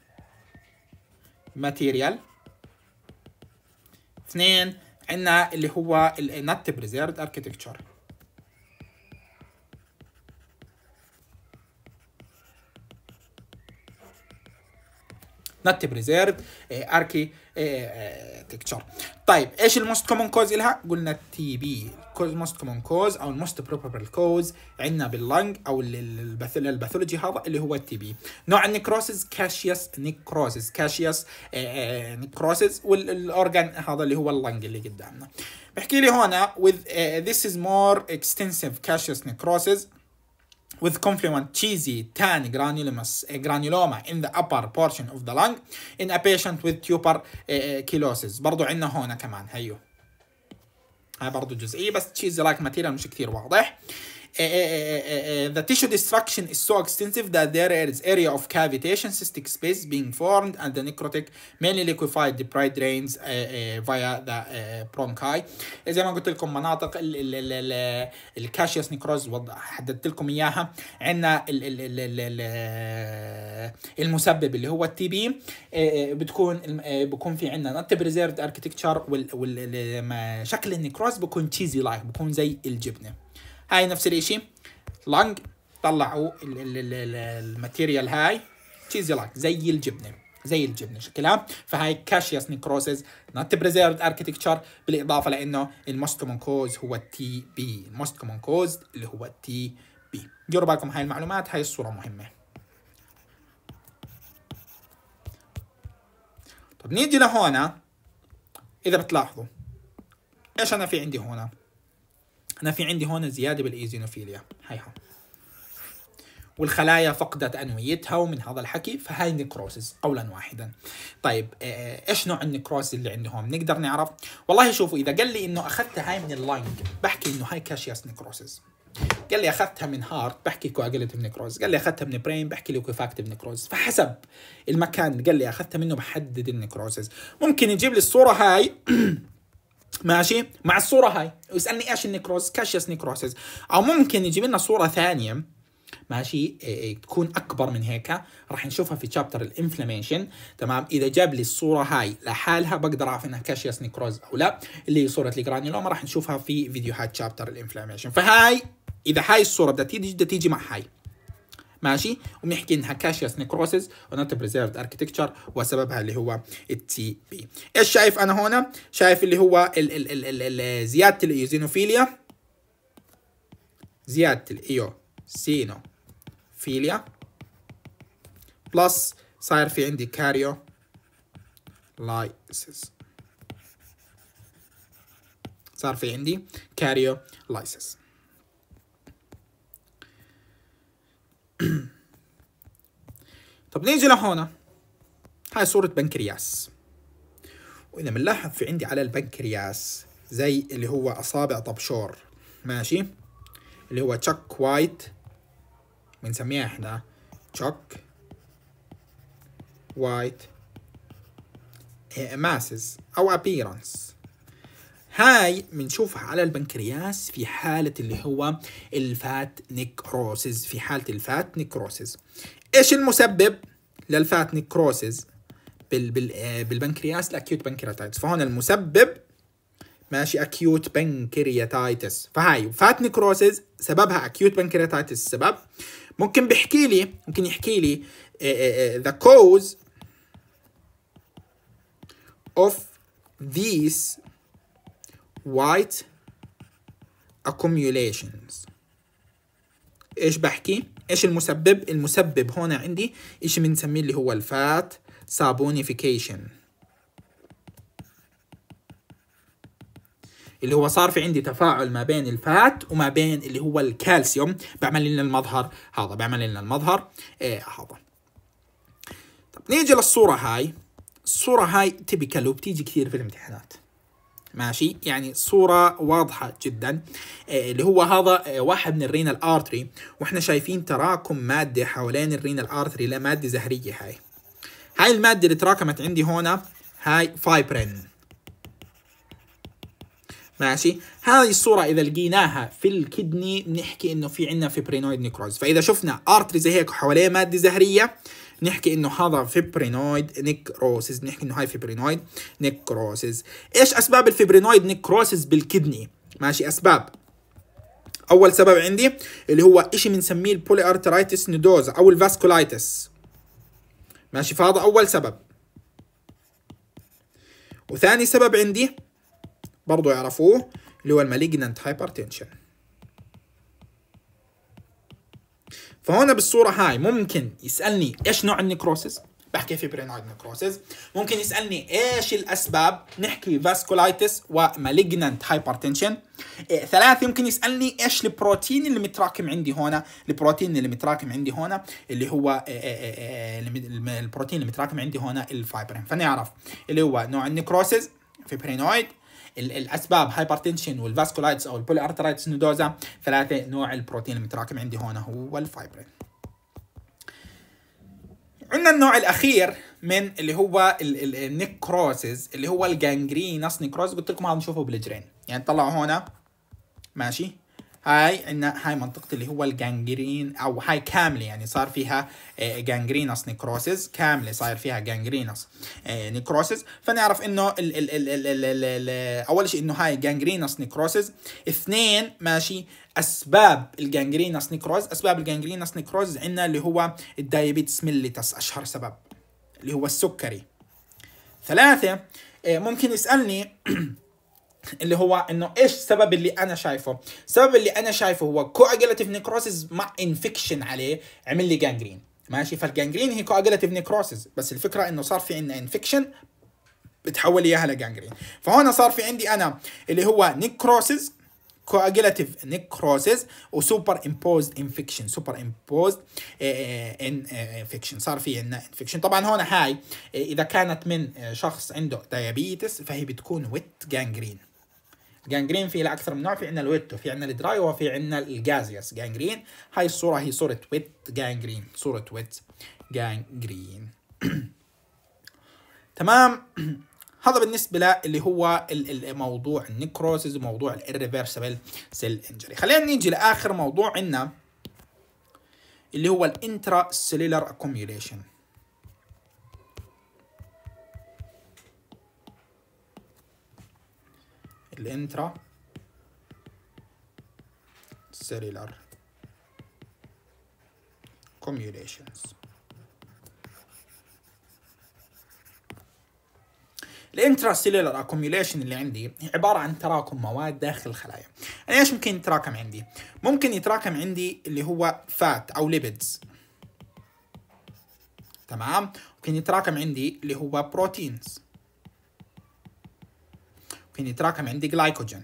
ماتيريال اثنين عندنا اللي هو النت بريزيرد اركيتكتشر نت بريزيرد اركي إيه، إيه، تكتشر طيب ايش الموست كومون كوز لها قلنا التي بي كوز موست كومون كوز او الموست بروبابل كوز عندنا باللنج او الباثولوجي هذا اللي هو التي بي نوع النكروسز كاشيس نكروسز كاشيس إيه، نكروسز والاورجان هذا اللي هو اللنج اللي قدامنا بحكي لي هنا with uh, this is more extensive caseous necrosis with confluent cheesy tan granulomas, granuloma in the upper portion of the lung in a patient with tuberculosis برضو عندنا هون كمان هيو هاي برضو جزئية بس cheesy like material مش كثير واضح the tissue destruction is so extensive that there is area of cavitation, cystic space being formed, and the necrotic mainly liquefied debris drains via the bronchi. زي ما قلت لكم مناطق الكاشيوس نيكروز حددت لكم اياها عندنا المسبب اللي هو التي بي بتكون بكون في عندنا نت بريزيرفد اركتكتشر وشكل النيكروز بكون تشيزي لايك بكون زي الجبنه هاي نفس الاشي لانج طلعوا الماتيريال هاي تشيزي لانج زي الجبنه زي الجبنه شكلها فهاي كاشيوس نيكروسز نوت بريزيرفد اركتكتشر بالاضافه لانه الموست كومن كوز هو التي بي الموست كومن كوز اللي هو التي بي ديروا بالكم هاي المعلومات هاي الصوره مهمه طب نيجي لهون اذا بتلاحظوا ايش انا في عندي هون أنا في عندي هون زيادة بالإيزينوفيليا هيها والخلايا فقدت أنويتها ومن هذا الحكي فهاي نيكروسيس قولا واحدا طيب آه، آه، إيش نوع النيكروسيس اللي عندهم نقدر نعرف والله شوفوا إذا قال لي إنه اخذتها هاي من اللاينج بحكي إنه هاي كاشياس نيكروسيس قال لي اخذتها من هارت بحكي كواجلت نيكروز قال لي اخذتها من برين بحكي ليوكوفاكتيف نيكروز فحسب المكان اللي قال لي اخذتها منه بحدد النيكروزز ممكن يجيب لي الصوره هاي (clears throat) ماشي مع الصورة هاي ويسألني ايش النكروز كاشيس نكروزز او ممكن يجيب لنا صورة ثانية ماشي إيه، إيه، تكون اكبر من هيك راح نشوفها في تشابتر الانفلاميشن تمام اذا جاب لي الصوره هاي لحالها بقدر اعرف انها كاشياس نكروز او لا اللي هي صوره الجرانيلوما راح نشوفها في فيديوهات تشابتر الانفلاميشن فهاي اذا هاي الصوره بدها تيجي بدها تيجي مع هاي ماشي وبنحكي انها كاشياس نيكروسيس ونوت بريزيرفد اركتكتشر وسببها اللي هو التي بي ايش شايف انا هنا شايف اللي هو ال ال ال ال ال زياده الايوزينوفيليا زياده الايوسينوفيليا بلس صاير في عندي كاريو لايسس صار في عندي كاريو لايسس (clears throat) طب نيجي لهنا هاي صورة بنكرياس وإذا بنلاحظ في عندي على البنكرياس زي اللي هو أصابع طبشور ماشي اللي هو تشك وايت بنسميها إحنا تشك وايت إيه، ماسز أو appearance هاي بنشوفها على البنكرياس في حالة اللي هو الفات نيكروسز في حالة الفات نيكروسز ايش المسبب للفات نيكروسز بال بال آه، بالبنكرياس الاكيوت بنكرياتايتس فهون المسبب ماشي اكيوت بنكرياتايتس فهاي فات نيكروسز سببها اكيوت بنكرياتايتس السبب ممكن بيحكي لي ممكن يحكي لي ذا كوز اوف these white accumulations ايش بحكي ايش المسبب المسبب هون عندي ايش بنسميه اللي هو الفات صابونيفيكيشن اللي هو صار في عندي تفاعل ما بين الفات وما بين اللي هو الكالسيوم بعمل لنا المظهر هذا بعمل لنا المظهر إيه هذا طب نيجي للصورة هاي الصورة هاي تيبيكال وبتيجي كثير في الامتحانات ماشي يعني صورة واضحة جدا آه، اللي هو هذا آه، واحد من الرينال ارتري واحنا شايفين تراكم مادة حوالين الرينال ارتري لمادة زهرية هاي هاي المادة اللي تراكمت عندي هنا هاي فايبرين ماشي هذه الصورة إذا لقيناها في الكدني بنحكي إنه في عندنا فيبرينويد نيكروز فإذا شفنا ارتري زي هيك حواليه مادة زهرية نحكي انه هذا فيبرينويد نيكروسيس نحكي انه هاي فيبرينويد نيكروسيس ايش اسباب الفيبرينويد نيكروسيس بالكدني ماشي اسباب اول سبب عندي اللي هو شيء بنسميه البولي ارترايتس نودوزا او الفاسكولايتس ماشي فهذا اول سبب وثاني سبب عندي برضو يعرفوه اللي هو المالجنانت هايبرتنشن فهنا بالصوره هاي ممكن يسالني ايش نوع النكروسيس بحكي في برينويد نكروسيس ممكن يسالني ايش الاسباب نحكي فاسكولايتس ومالجنانت هايبرتنشن إيه ثلاثه يمكن يسالني ايش البروتين اللي متراكم عندي هنا البروتين اللي متراكم عندي هنا اللي هو إيه إيه, إيه،, إيه، البروتين اللي متراكم عندي هنا الفايبرين فنعرف اللي هو نوع في فيبرينويد الاسباب هايبرتنشن والفاسكولايتس او البولي ارترايتس نودوزا ثلاثه نوع البروتين المتراكم عندي هون هو الفايبرين عندنا النوع الاخير من اللي هو النكروسز اللي هو الجانجرينس نكروز قلت لكم هذا نشوفه بالجرين يعني طلعوا هنا ماشي هاي عندنا هاي منطقة اللي هو الجانجرين أو هاي كاملة يعني صار فيها جانجرينوس آه، نيكروسيس كاملة صار فيها جانجرينوس آه، نيكروسيس فنعرف إنه ال ال ال ال ال ال ال أول شيء إنه هاي جانجرينوس نيكروسيس اثنين ماشي اسباب الجانجرينوس نيكروز اسباب الجانجرينوس نيكروز عندنا اللي هو الدايابيتس ميليتس اشهر سبب اللي هو السكري ثلاثه آه، ممكن يسالني (clears throat) اللي هو انه ايش السبب اللي انا شايفه السبب اللي انا شايفه هو كواجيلاتيف نيكروسز مع انفكشن عليه عمل لي جانجرين ماشي فالجانجرين هي كواجيلاتيف نيكروسز بس الفكره انه صار في عندنا انفكشن بتحول اياها لجانجرين فهون صار في عندي انا اللي هو نيكروسز كواجيلاتيف نيكروسز وسوبر امبوزد انفكشن سوبر امبوزد انفكشن صار في عندنا انفكشن طبعا هون هاي آه، اذا كانت من آه، شخص عنده دايابيتس فهي بتكون ويت جانجرين جانجرين في له اكثر من نوع في عندنا الويت وفي عندنا الدراي وفي عندنا الجازيوس جانجرين هاي الصوره هي صوره ويت جانجرين صوره ويت جانجرين (clears throat) تمام (clears throat) هذا بالنسبة للي هو الموضوع النكروسيز وموضوع الريفرسبل سيل انجري خلينا نيجي لآخر موضوع عندنا اللي هو الانترا سيلولار اكوميوليشن الانترا cellular الانترا سيلولار اكوميوليشن اللي عندي هي عباره عن تراكم مواد داخل الخلايا. انا يعني ايش ممكن يتراكم عندي؟ ممكن يتراكم عندي اللي هو فات او ليبيدز. تمام؟ ممكن يتراكم عندي اللي هو بروتينز. ممكن يتراكم عندي جلايكوجين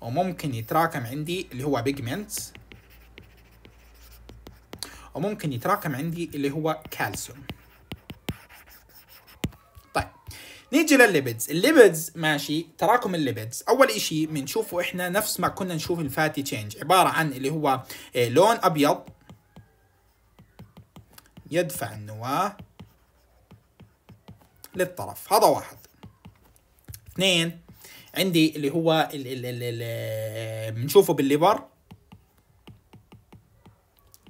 وممكن يتراكم عندي اللي هو بيجمنت وممكن يتراكم عندي اللي هو كالسيوم طيب نيجي للليبيدز الليبيدز ماشي تراكم الليبيدز اول اشي بنشوفه احنا نفس ما كنا نشوف الفاتي تشينج عبارة عن اللي هو آه، لون ابيض يدفع النواة للطرف هذا واحد اثنين عندي اللي هو بنشوفه بالليبر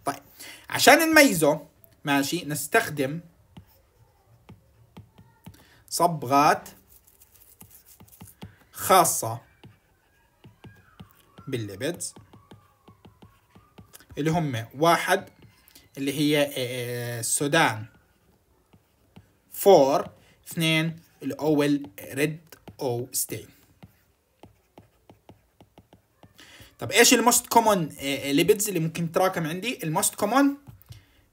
طيب عشان نميزه ماشي نستخدم صبغات خاصة بالليبيدز اللي هم واحد اللي هي السودان آه، آه، فور اثنين الأول ريد أو ستين طب ايش الموست كومون ليبيدز اللي ممكن تتراكم عندي الموست كومون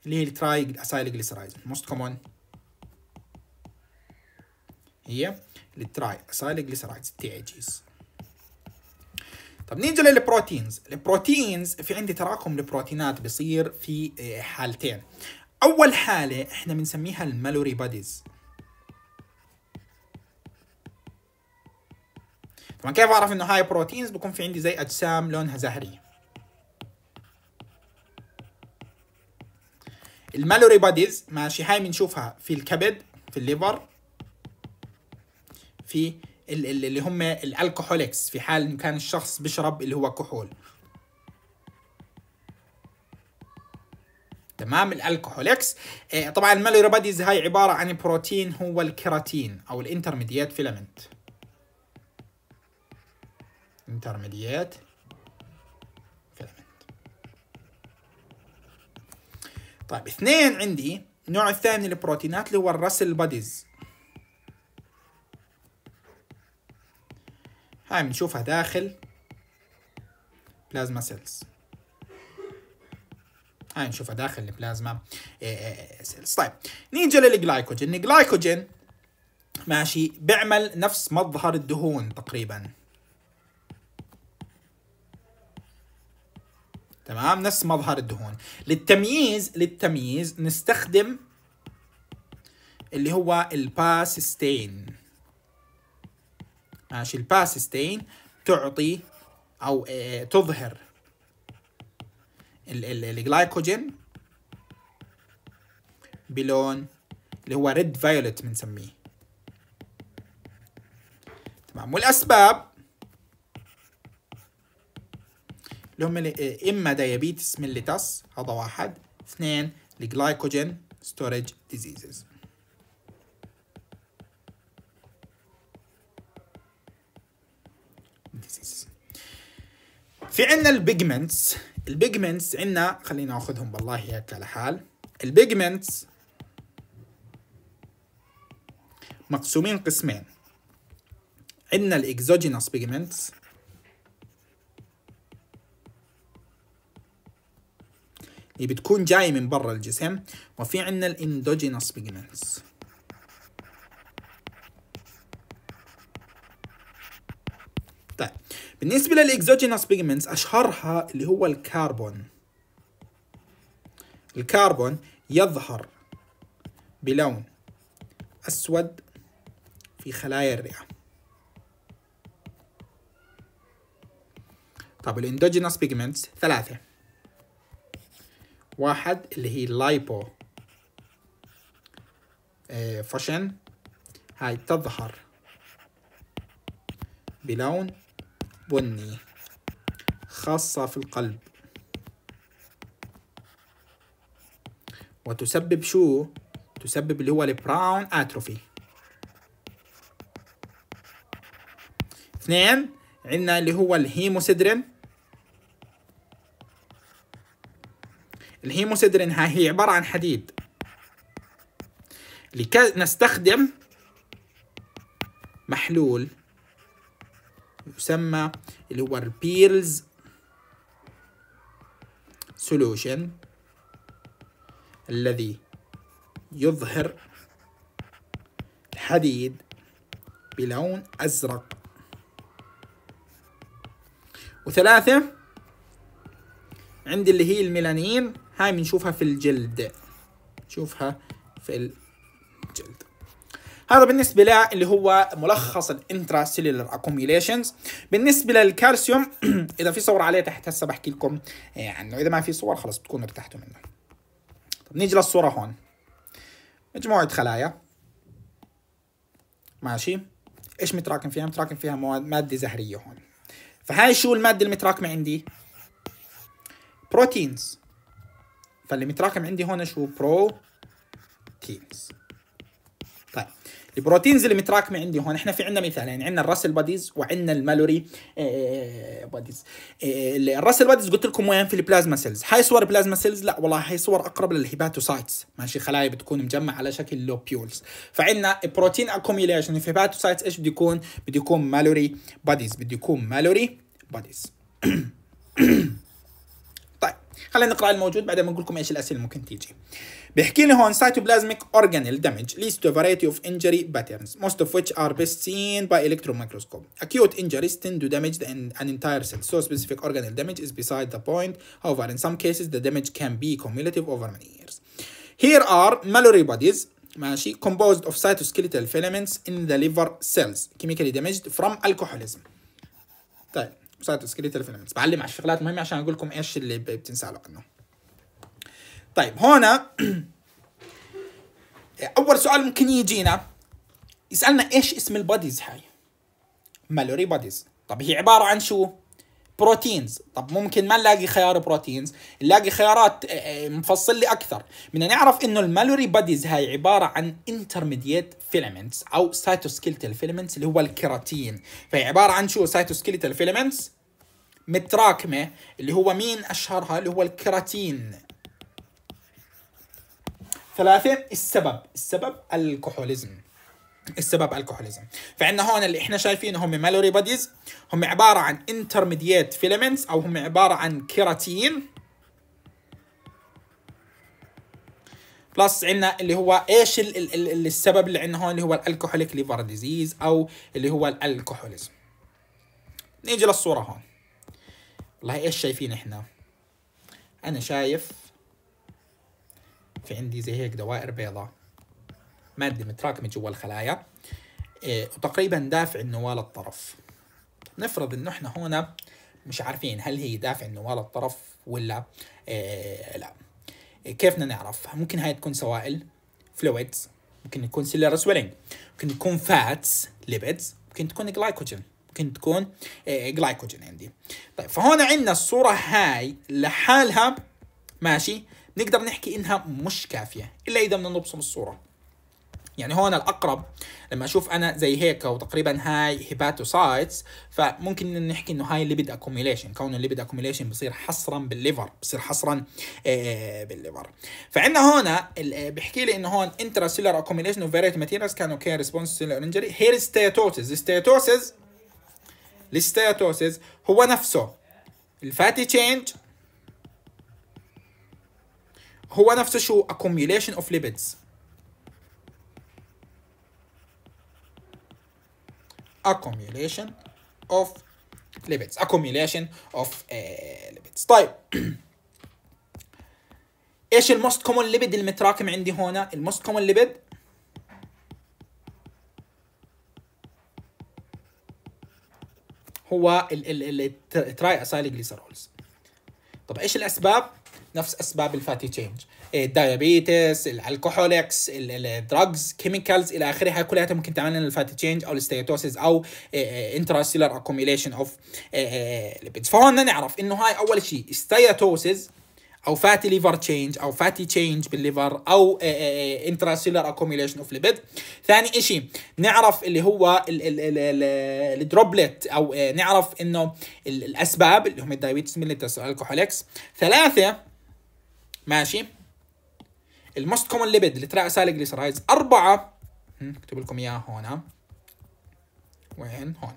اللي هي التراي اسايلوجليسرايد الموست كومون هي التراي اسايلوجليسرايد تي اي جيز طب نيجي للبروتينز البروتينز في عندي تراكم البروتينات بيصير في آه، حالتين اول حاله احنا بنسميها المالوري باديز طبعا كيف اعرف انه هاي بروتينز بكون في عندي زي اجسام لونها زهري المالوري باديز ماشي هاي بنشوفها في الكبد في الليفر في اللي هم الالكوهوليكس في حال ان كان الشخص بيشرب اللي هو كحول تمام الالكوهوليكس آه، طبعا المالوري باديز هاي عباره عن بروتين هو الكيراتين او الانترميديات فيلمنت انترميديات فيلمنت طيب اثنين عندي النوع الثاني من البروتينات اللي هو الرسل باديز هاي بنشوفها داخل بلازما سيلز هاي نشوفها داخل البلازما إيه، إيه، سيلز إيه، طيب نيجي للجلايكوجين الجلايكوجين ماشي بيعمل نفس مظهر الدهون تقريبا تمام نفس مظهر الدهون للتمييز للتمييز نستخدم اللي هو الباس ستين ماشي الباس ستين تعطي او آه، تظهر الجلايكوجين بلون اللي هو ريد فايولت بنسميه تمام والاسباب اللي هم إيه، اما دايابيتس ميليتاس هذا واحد اثنين الجلايكوجين ستورج ديزيزز في عندنا البيجمنتس البيجمنتس عندنا خلينا ناخذهم بالله هيك على حال البيجمنتس مقسومين قسمين عندنا الاكزوجينوس بيجمنتس اللي بتكون جاية من برا الجسم وفي عندنا الاندوجينس بيجمنتس طيب بالنسبة للاكزوجينس بيجمنتس أشهرها اللي هو الكربون الكربون يظهر بلون أسود في خلايا الرئة طب الاندوجينس بيجمنتس ثلاثة واحد اللي هي لايبو آه، فاشن هاي تظهر بلون بني خاصة في القلب وتسبب شو؟ تسبب اللي هو البراون اتروفي اثنين عندنا اللي هو الهيموسيدرين الهيموسيدرين هي عبارة عن حديد لكي نستخدم محلول يسمى اللي هو البيرلز سولوشن الذي يظهر الحديد بلون أزرق وثلاثة عندي اللي هي الميلانين هاي بنشوفها في الجلد نشوفها في الجلد هذا بالنسبة للي هو ملخص الانتراسيلولر اكوميليشنز بالنسبة للكالسيوم (clears throat) إذا في صور عليه تحت هسه بحكي لكم عنه يعني إذا ما في صور خلص بتكونوا ارتحتوا منه طب نيجي للصورة هون مجموعة خلايا ماشي ايش متراكم فيها؟ متراكم فيها مواد مادة زهرية هون فهاي شو المادة المتراكمة عندي؟ بروتينز فاللي متراكم عندي هون شو بروتينز طيب البروتينز اللي متراكمه عندي هون احنا في عندنا مثالين يعني عندنا الراسل باديز وعندنا المالوري آه، آه، آه، باديز الراسل باديز قلت لكم وين في البلازما سيلز هاي صور بلازما سيلز لا والله هاي صور اقرب للهيباتوسايتس ماشي خلايا بتكون مجمع على شكل لوبيولز فعندنا بروتين اكوميليشن في هيباتوسايتس ايش بده يكون بده يكون مالوري باديز بده يكون مالوري باديز (clears throat) خلينا نقرا الموجود بعدين بنقول لكم ايش الاسئله اللي ممكن تيجي بيحكي لي هون cytoplasmic organelle damage leads to a variety of injury patterns most of which are best seen by electron microscope acute injuries tend to damage the, an entire cell so specific organelle damage is beside the point however in some cases the damage can be cumulative over many years here are mallory bodies ماشي composed of cytoskeletal filaments in the liver cells chemically damaged from alcoholism طيب مساعده سكرتير فينانس بعلم على الشغلات مهمه عشان اقول لكم ايش اللي بتنسالوا عنه طيب هنا (clears throat) اول سؤال ممكن يجينا يسالنا ايش اسم الباديز هاي مالوري باديز طب هي عباره عن شو بروتينز طب ممكن ما نلاقي خيار بروتينز نلاقي خيارات آه، آه، مفصل لي اكثر بدنا نعرف انه المالوري باديز هاي عباره عن انترميديت فيلمنتس او سايتوسكيلتال فيلمنتس اللي هو الكيراتين فهي عباره عن شو سايتوسكيلتال فيلمنتس متراكمه اللي هو مين اشهرها اللي هو الكيراتين ثلاثه السبب السبب الكحوليزم السبب الكحوليزم فعندنا هون اللي احنا شايفينه هم مالوري بوديز هم عباره عن انترميديات فيلمنتس او هم عباره عن كيراتين بلس عندنا اللي هو ايش الـ الـ الـ الـ السبب اللي عندنا هون اللي هو الالكحوليك ليفر ديزيز او اللي هو الالكحوليزم نيجي للصوره هون والله ايش شايفين احنا انا شايف في عندي زي هيك دوائر بيضاء ماده متراكمه جوا الخلايا إيه، وتقريبا دافع النواه للطرف نفرض انه احنا هنا مش عارفين هل هي دافع النواه للطرف ولا إيه، لا إيه، كيف بدنا نعرف ممكن هاي تكون سوائل فلويدز ممكن يكون سيلر سويلينج ممكن يكون فاتس ليبيدز ممكن تكون جلايكوجين ممكن تكون جلايكوجين عندي طيب فهون عندنا الصورة هاي لحالها ماشي نقدر نحكي انها مش كافية الا اذا بدنا نبصم الصورة يعني هون الاقرب لما اشوف انا زي هيك وتقريبا هاي هيباتوسايتس فممكن نحكي انه هاي الليبيد اكوميليشن كون الليبيد اكوميليشن بصير حصرا بالليفر بصير حصرا آه، بالليفر فعندنا هون آه، بحكي لي انه هون انترا سيلر اكوميليشن اوف فيريت ماتيريالز كانوا كي ريسبونس سيلر انجري هير ستياتوسز الستياتوسز الستياتوسز هو نفسه الفاتي تشينج هو نفسه شو اكوميليشن اوف ليبيدز accumulation of lipids accumulation of uh, lipids طيب (clears throat) ايش الموست كومون ليبيد المتراكم عندي هنا الموست كومون ليبيد هو التراي اسايل جليسرولز طب ايش الاسباب نفس اسباب الفاتي تشينج الدايابيتس الكحوليكس الدراجز كيميكالز الى اخره هاي كلها ممكن تعمل لنا الفاتي تشينج او الستياتوسيس او انتراسيلر اكوميليشن اوف ليبيدز فهون نعرف انه هاي اول شيء ستياتوسيس او فاتي ليفر تشينج او فاتي تشينج بالليفر او انتراسيلر اكوميليشن اوف ليبيد ثاني شيء نعرف اللي هو الدروبلت او إيه، نعرف انه الاسباب اللي هم الدايابيتس ميليتس والكحوليكس ثلاثه ماشي الموست كومن ليبيد جليسرايدز أربعة اكتب لكم إياها هون وين هون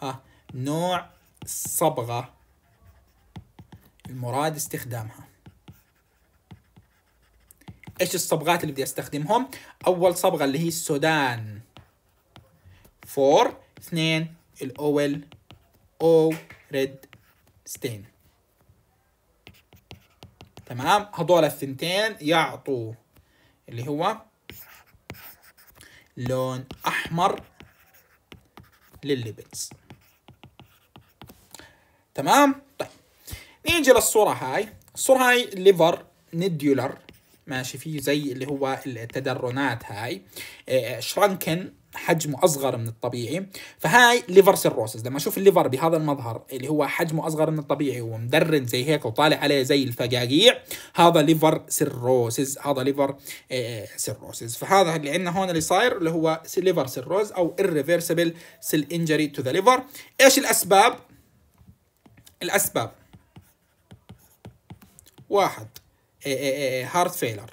ها نوع الصبغه المراد استخدامها ايش الصبغات اللي بدي استخدمهم اول صبغه اللي هي السودان فور اثنين الاول او ريد ستين تمام هذول الثنتين يعطوا اللي هو لون احمر للليبيدز تمام طيب نيجي للصوره هاي الصوره هاي ليفر نديولر ماشي فيه زي اللي هو التدرنات هاي آه، شرانكن حجمه اصغر من الطبيعي فهاي ليفر سيروسس لما اشوف الليفر بهذا المظهر اللي هو حجمه اصغر من الطبيعي ومدرن زي هيك وطالع عليه زي الفقاقيع هذا ليفر سيروسس هذا ليفر سيروسس آه، آه، فهذا اللي عندنا هون اللي صاير اللي هو ليفر سيروز او irreversible سيل انجري تو ذا ليفر ايش الاسباب الاسباب واحد هارت آه، فيلر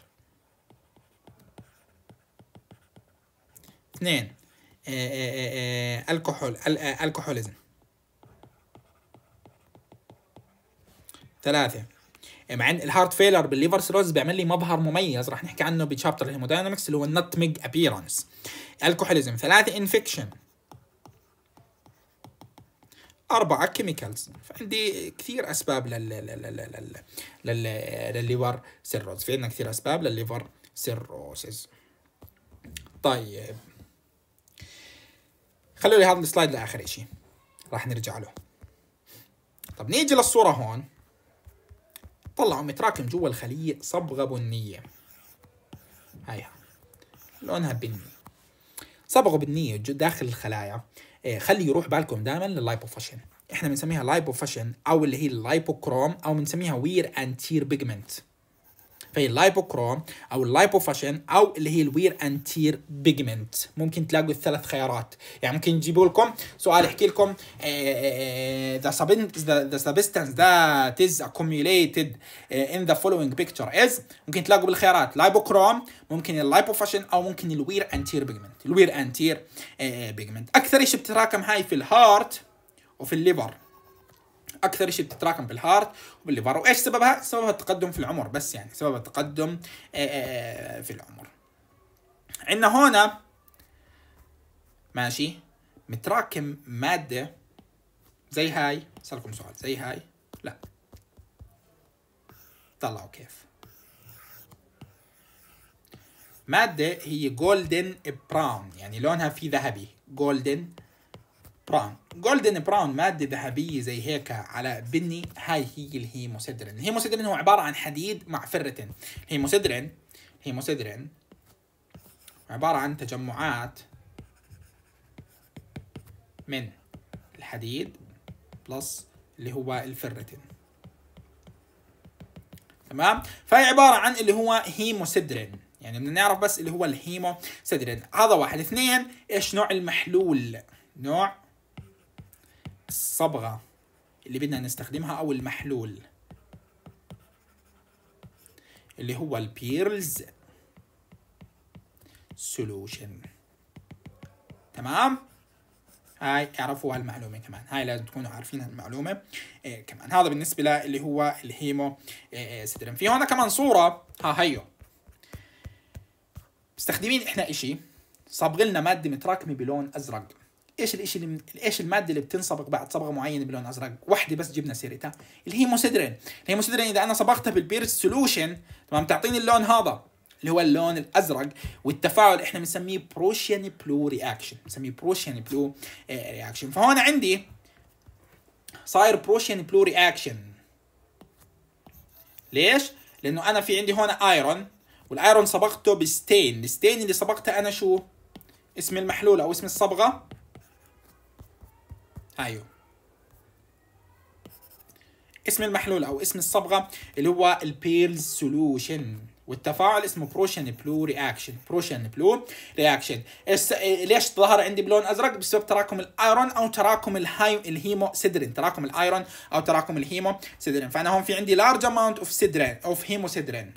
اثنين آه، آه، آه، الكحول الكحوليزم ثلاثة مع ان الهارت فيلر بالليفر سيروز بيعمل لي مظهر مميز راح نحكي عنه بشابتر الهيموداينامكس اللي هو النت ميج ابيرنس الكحوليزم ثلاثة انفكشن أربعة كيميكالز فعندي كثير أسباب لل لل لل للليفر سيروز في عندنا كثير أسباب للليفر سيروزز طيب خلوا لي هذا السلايد لاخر شيء راح نرجع له طب نيجي للصوره هون طلعوا متراكم جوا الخليه صبغه بنيه هايها لونها بني صبغه بنيه داخل الخلايا إيه، خلي يروح بالكم دائما لللايبوفاشن احنا بنسميها لايبوفاشن او اللي هي اللايبوكروم او بنسميها وير اند تير بيجمنت فهي اللايبوكروم او اللايبوفاشن او اللي هي الوير انتير بيجمنت ممكن تلاقوا الثلاث خيارات يعني ممكن يجيبوا لكم سؤال يحكي لكم ذا ذا سبستنس ذات از accumulated آه، in the following picture is ممكن تلاقوا بالخيارات لايبوكروم ممكن اللايبوفاشن او ممكن الوير انتير بيجمنت الوير انتير بيجمنت اكثر شيء بتتراكم هاي في الهارت وفي الليفر اكثر شيء بتتراكم بالهارت وبالليفر وايش سببها؟ سببها التقدم في العمر بس يعني سبب التقدم آه، آه، آه، في العمر عندنا هنا ماشي متراكم مادة زي هاي اسألكم سؤال زي هاي لا طلعوا كيف مادة هي جولدن براون يعني لونها في ذهبي جولدن براون جولدن براون ماده ذهبيه زي هيك على بني هاي هي الهيموسيدرين الهيموسيدرين هو عباره عن حديد مع فرتين الهيموسيدرين الهيموسيدرين عباره عن تجمعات من الحديد بلس اللي هو الفرتين تمام فهي عباره عن اللي هو هيموسيدرين يعني بدنا نعرف بس اللي هو الهيموسيدرين هذا واحد اثنين ايش نوع المحلول نوع الصبغة اللي بدنا نستخدمها أو المحلول اللي هو البيرلز سولوشن تمام هاي اعرفوا هالمعلومة كمان هاي لازم تكونوا عارفين هالمعلومة إيه كمان هذا بالنسبة للي هو الهيمو إيه, إيه، سيدرين في هون كمان صورة ها هيو مستخدمين احنا اشي صبغ لنا مادة متراكمة بلون ازرق ايش الشيء اللي ايش الماده اللي بتنصبغ بعد صبغه معينه بلون ازرق واحده بس جبنا سيرتها اللي هي موسيدرين الهيموسيدرين اذا انا صبغتها بالبيرس سولوشن تمام تعطيني اللون هذا اللي هو اللون الازرق والتفاعل احنا بنسميه بروشيان بلو رياكشن بنسميه بروشيان بلو رياكشن فهون عندي صاير بروشيان بلو رياكشن ليش؟ لانه انا في عندي هون ايرون والايرون صبغته بستين الستين اللي صبغته انا شو؟ اسم المحلول او اسم الصبغه هايو اسم المحلول او اسم الصبغه اللي هو البيرلز سولوشن والتفاعل اسمه بروشن بلو رياكشن بروشن بلو رياكشن ليش ظهر عندي بلون ازرق بسبب تراكم الايرون او تراكم الهاي الهيمو سيدرين تراكم الايرون او تراكم الهيمو سيدرين فانا هون في عندي لارج اماونت اوف سيدرين اوف هيمو سيدرين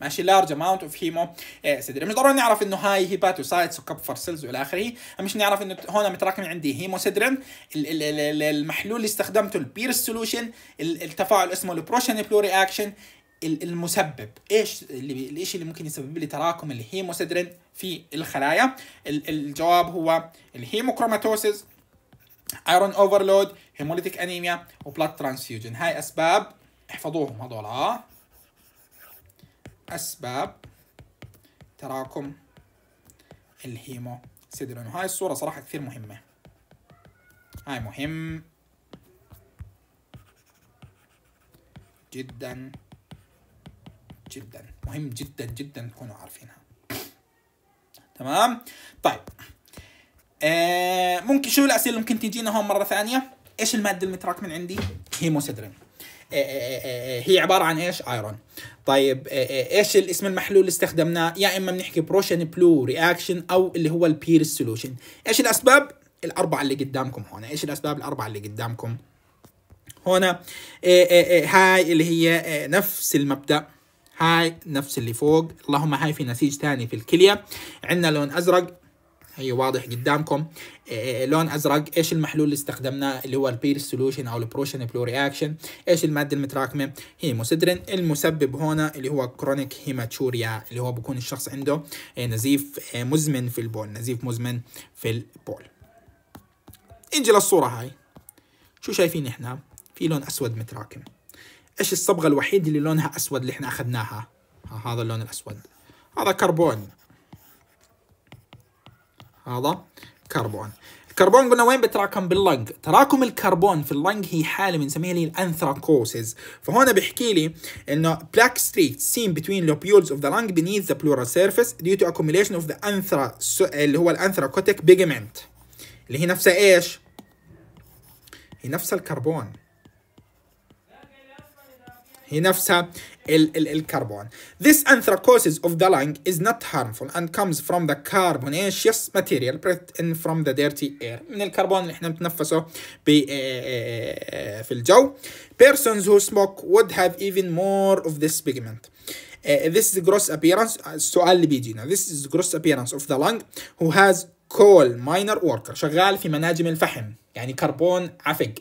ماشي لارج اماونت اوف هيمو سيدري مش ضروري نعرف انه هاي هيباتوسايتس وكبفر سيلز والى اخره مش نعرف انه هون متراكم عندي هيموسيدرين المحلول اللي استخدمته البير سولوشن التفاعل اسمه البروشن بلوري اكشن المسبب ايش اللي الشيء اللي ممكن يسبب لي تراكم الهيموسيدرين في الخلايا الجواب هو الهيموكروماتوسيس ايرون اوفرلود هيموليتيك انيميا وبلاد ترانسفيوجن هاي اسباب احفظوهم هذول اه أسباب تراكم الهيموسيدرين وهاي الصورة صراحة كثير مهمة هاي مهم جدا جدا مهم جدا جدا تكونوا عارفينها تمام طيب آه ممكن شو الأسئلة اللي ممكن تجينا هون مرة ثانية ايش المادة المتراكمة عندي هيموسيدرين إيه، إيه، إيه، هي عباره عن ايش ايرون طيب ايش الاسم المحلول اللي استخدمناه يا اما بنحكي بروشن بلو رياكشن او اللي هو البير سولوشن ايش الاسباب الاربعه اللي قدامكم هون، ايش الاسباب الاربعه اللي قدامكم هون هاي اللي هي نفس المبدا هاي نفس اللي فوق اللهم هاي في نسيج ثاني في الكليه عندنا لون ازرق هي واضح قدامكم إيه، إيه، إيه، لون ازرق ايش المحلول اللي استخدمناه اللي هو البير سولوشن او البروشن بلو رياكشن ايش الماده المتراكمه هيموسيدرين المسبب هنا اللي هو كرونيك هيماتوريا اللي هو بكون الشخص عنده نزيف مزمن في البول نزيف مزمن في البول انجل للصوره هاي شو شايفين احنا في لون اسود متراكم ايش الصبغه الوحيده اللي لونها اسود اللي احنا اخذناها هذا اللون الاسود هذا كربون هذا كربون الكربون قلنا وين بتراكم باللنج تراكم الكربون في اللنج هي حاله بنسميها لي الانثراكوسز فهون بيحكي لي انه black ستريت seen between لوبيولز of the lung beneath the pleural surface due to accumulation of the anthra اللي هو الانثراكوتيك بيجمنت اللي هي نفسها ايش هي نفسها الكربون هي نفسها ال ال الكربون. This anthracosis of the lung is not harmful and comes from the carbonaceous material breathed in from the dirty air. من الكربون اللي احنا بنتنفسه في الجو. Persons who smoke would have even more of this pigment. Uh, this is gross appearance السؤال اللي بيجينا this is gross appearance of the lung who has coal miner worker شغال في مناجم الفحم يعني كربون عفق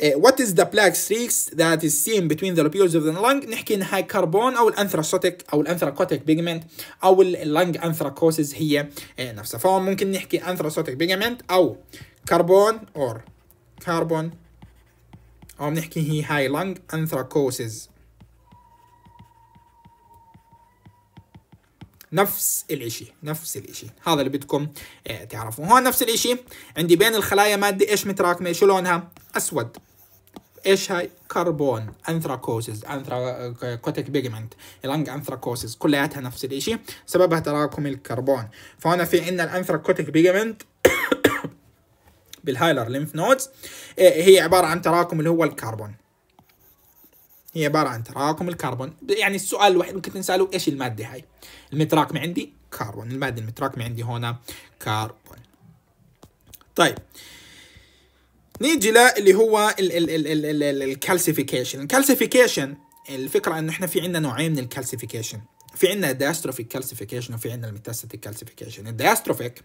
إيه، what is the black streaks that is seen between the lobules of the lung نحكي انها كربون او الانثراسوتيك او الانثراكوتيك بيجمنت او اللنج انثراكوسز هي إيه، نفسها فهون ممكن نحكي انثراسوتيك بيجمنت او كربون اور كربون او بنحكي هي هاي لنج انثراكوسز نفس الاشي نفس الاشي هذا اللي بدكم إيه، تعرفوه هون نفس الاشي عندي بين الخلايا مادة ايش متراكمة شو لونها اسود ايش هاي كربون انثراكوسز انثراكوتيك آه، بيجمنت الانج انثراكوسز كلياتها نفس الشيء سببها تراكم الكربون فهنا في عندنا الانثراكوتيك بيجمنت (coughs) بالهايلر ليمف نودز إيه، هي عباره عن تراكم اللي هو الكربون هي عباره عن تراكم الكربون يعني السؤال الوحيد ممكن تنساله ايش الماده هاي المتراكمه عندي كربون الماده المتراكمه عندي هنا كربون طيب نيجي للي هو الكالسيفيكيشن الكالسيفيكيشن الفكره انه احنا في عندنا نوعين من الكالسيفيكيشن في عندنا داستروفيك كالسيفيكيشن وفي عندنا الميتاستيك كالسيفيكيشن الداستروفيك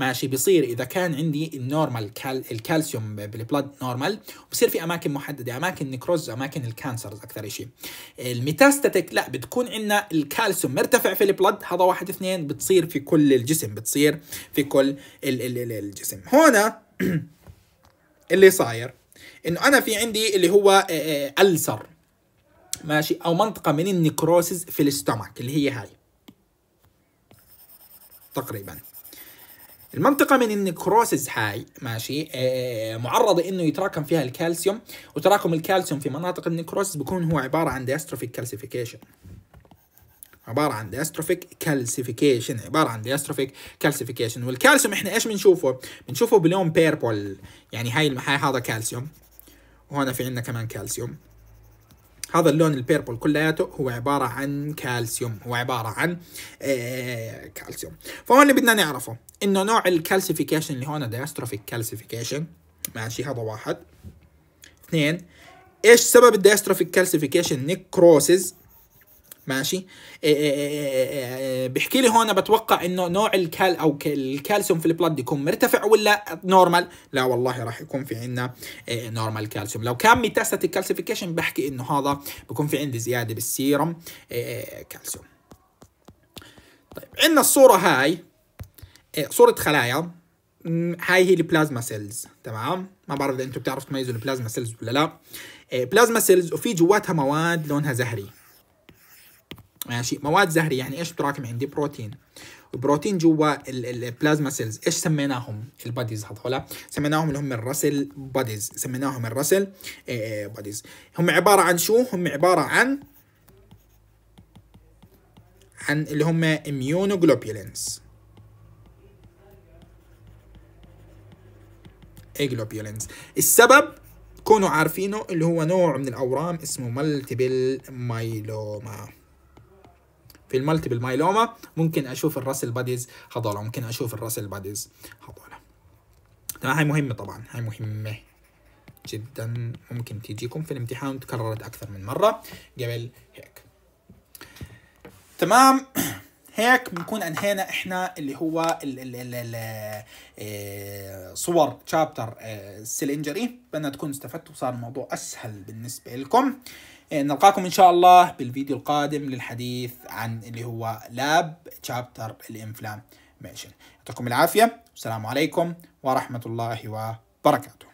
ماشي بيصير اذا كان عندي النورمال كال... الكالسيوم بالبلد نورمال بصير في اماكن محدده اماكن نكروز اماكن الكانسرز اكثر شيء الميتاستاتيك لا بتكون عندنا الكالسيوم مرتفع في البلد هذا واحد اثنين بتصير في كل الجسم بتصير في كل ال... ال... ال... الجسم هنا (clears throat) اللي صاير انه انا في عندي اللي هو آه، آه، السر ماشي او منطقه من النكروسز في الاستومك اللي هي هاي تقريبا المنطقة من النكروسز هاي ماشي آه، معرضة انه يتراكم فيها الكالسيوم وتراكم الكالسيوم في مناطق النكروسز بيكون هو عبارة عن ديستروفيك كالسيفيكيشن عباره عن دياستروفيك كالسيفيكيشن عباره عن دياستروفيك كالسيفيكيشن والكالسيوم احنا ايش بنشوفه بنشوفه بلون بيربل يعني هاي هاي هذا كالسيوم وهنا في عندنا كمان كالسيوم هذا اللون البيربل كلياته هو عبارة عن كالسيوم هو عبارة عن آه، كالسيوم فهون اللي بدنا نعرفه انه نوع الكالسيفيكيشن اللي هون دياستروفيك كالسيفيكيشن ماشي هذا واحد اثنين ايش سبب الدياستروفيك كالسيفيكيشن نكروسز ماشي إيه، إيه، إيه، بيحكي لي هون بتوقع انه نوع الكال او الكالسيوم في البلد يكون مرتفع ولا نورمال لا والله راح يكون في عندنا نورمال كالسيوم لو كان ميتاستيك كالسيفيكيشن بحكي انه هذا بكون في عندي زياده بالسيرم كالسيوم طيب عندنا الصوره هاي صوره خلايا هاي هي البلازما سيلز تمام ما بعرف اذا انتم بتعرفوا تميزوا البلازما سيلز ولا لا بلازما سيلز وفي جواتها مواد لونها زهري ماشي مواد زهريه يعني ايش بتراكم عندي يعني بروتين البروتين جوا البلازما سيلز ايش سميناهم الباديز هذول سميناهم اللي هم الرسل باديز سميناهم الرسل باديز إيه، هم عباره عن شو هم عباره عن عن اللي هم اميونوجلوبولينز اجلوبولينز السبب كونوا عارفينه اللي هو نوع من الاورام اسمه مالتيبل مايلوما في المالتيبل مايلوما ممكن اشوف الراسل باديز هذول ممكن اشوف الراسل باديز هذول تمام هاي مهمه طبعا هاي مهمه جدا ممكن تيجيكم في الامتحان وتكررت اكثر من مره قبل هيك تمام (clears throat) هيك بنكون انهينا احنا اللي هو ال ال ال ال آه، صور تشابتر اه السيل انجري بتمنى تكونوا استفدتوا وصار الموضوع اسهل بالنسبه لكم إيه، نلقاكم ان شاء الله بالفيديو القادم للحديث عن اللي هو لاب تشابتر الانفلاميشن يعطيكم العافيه والسلام عليكم ورحمه الله وبركاته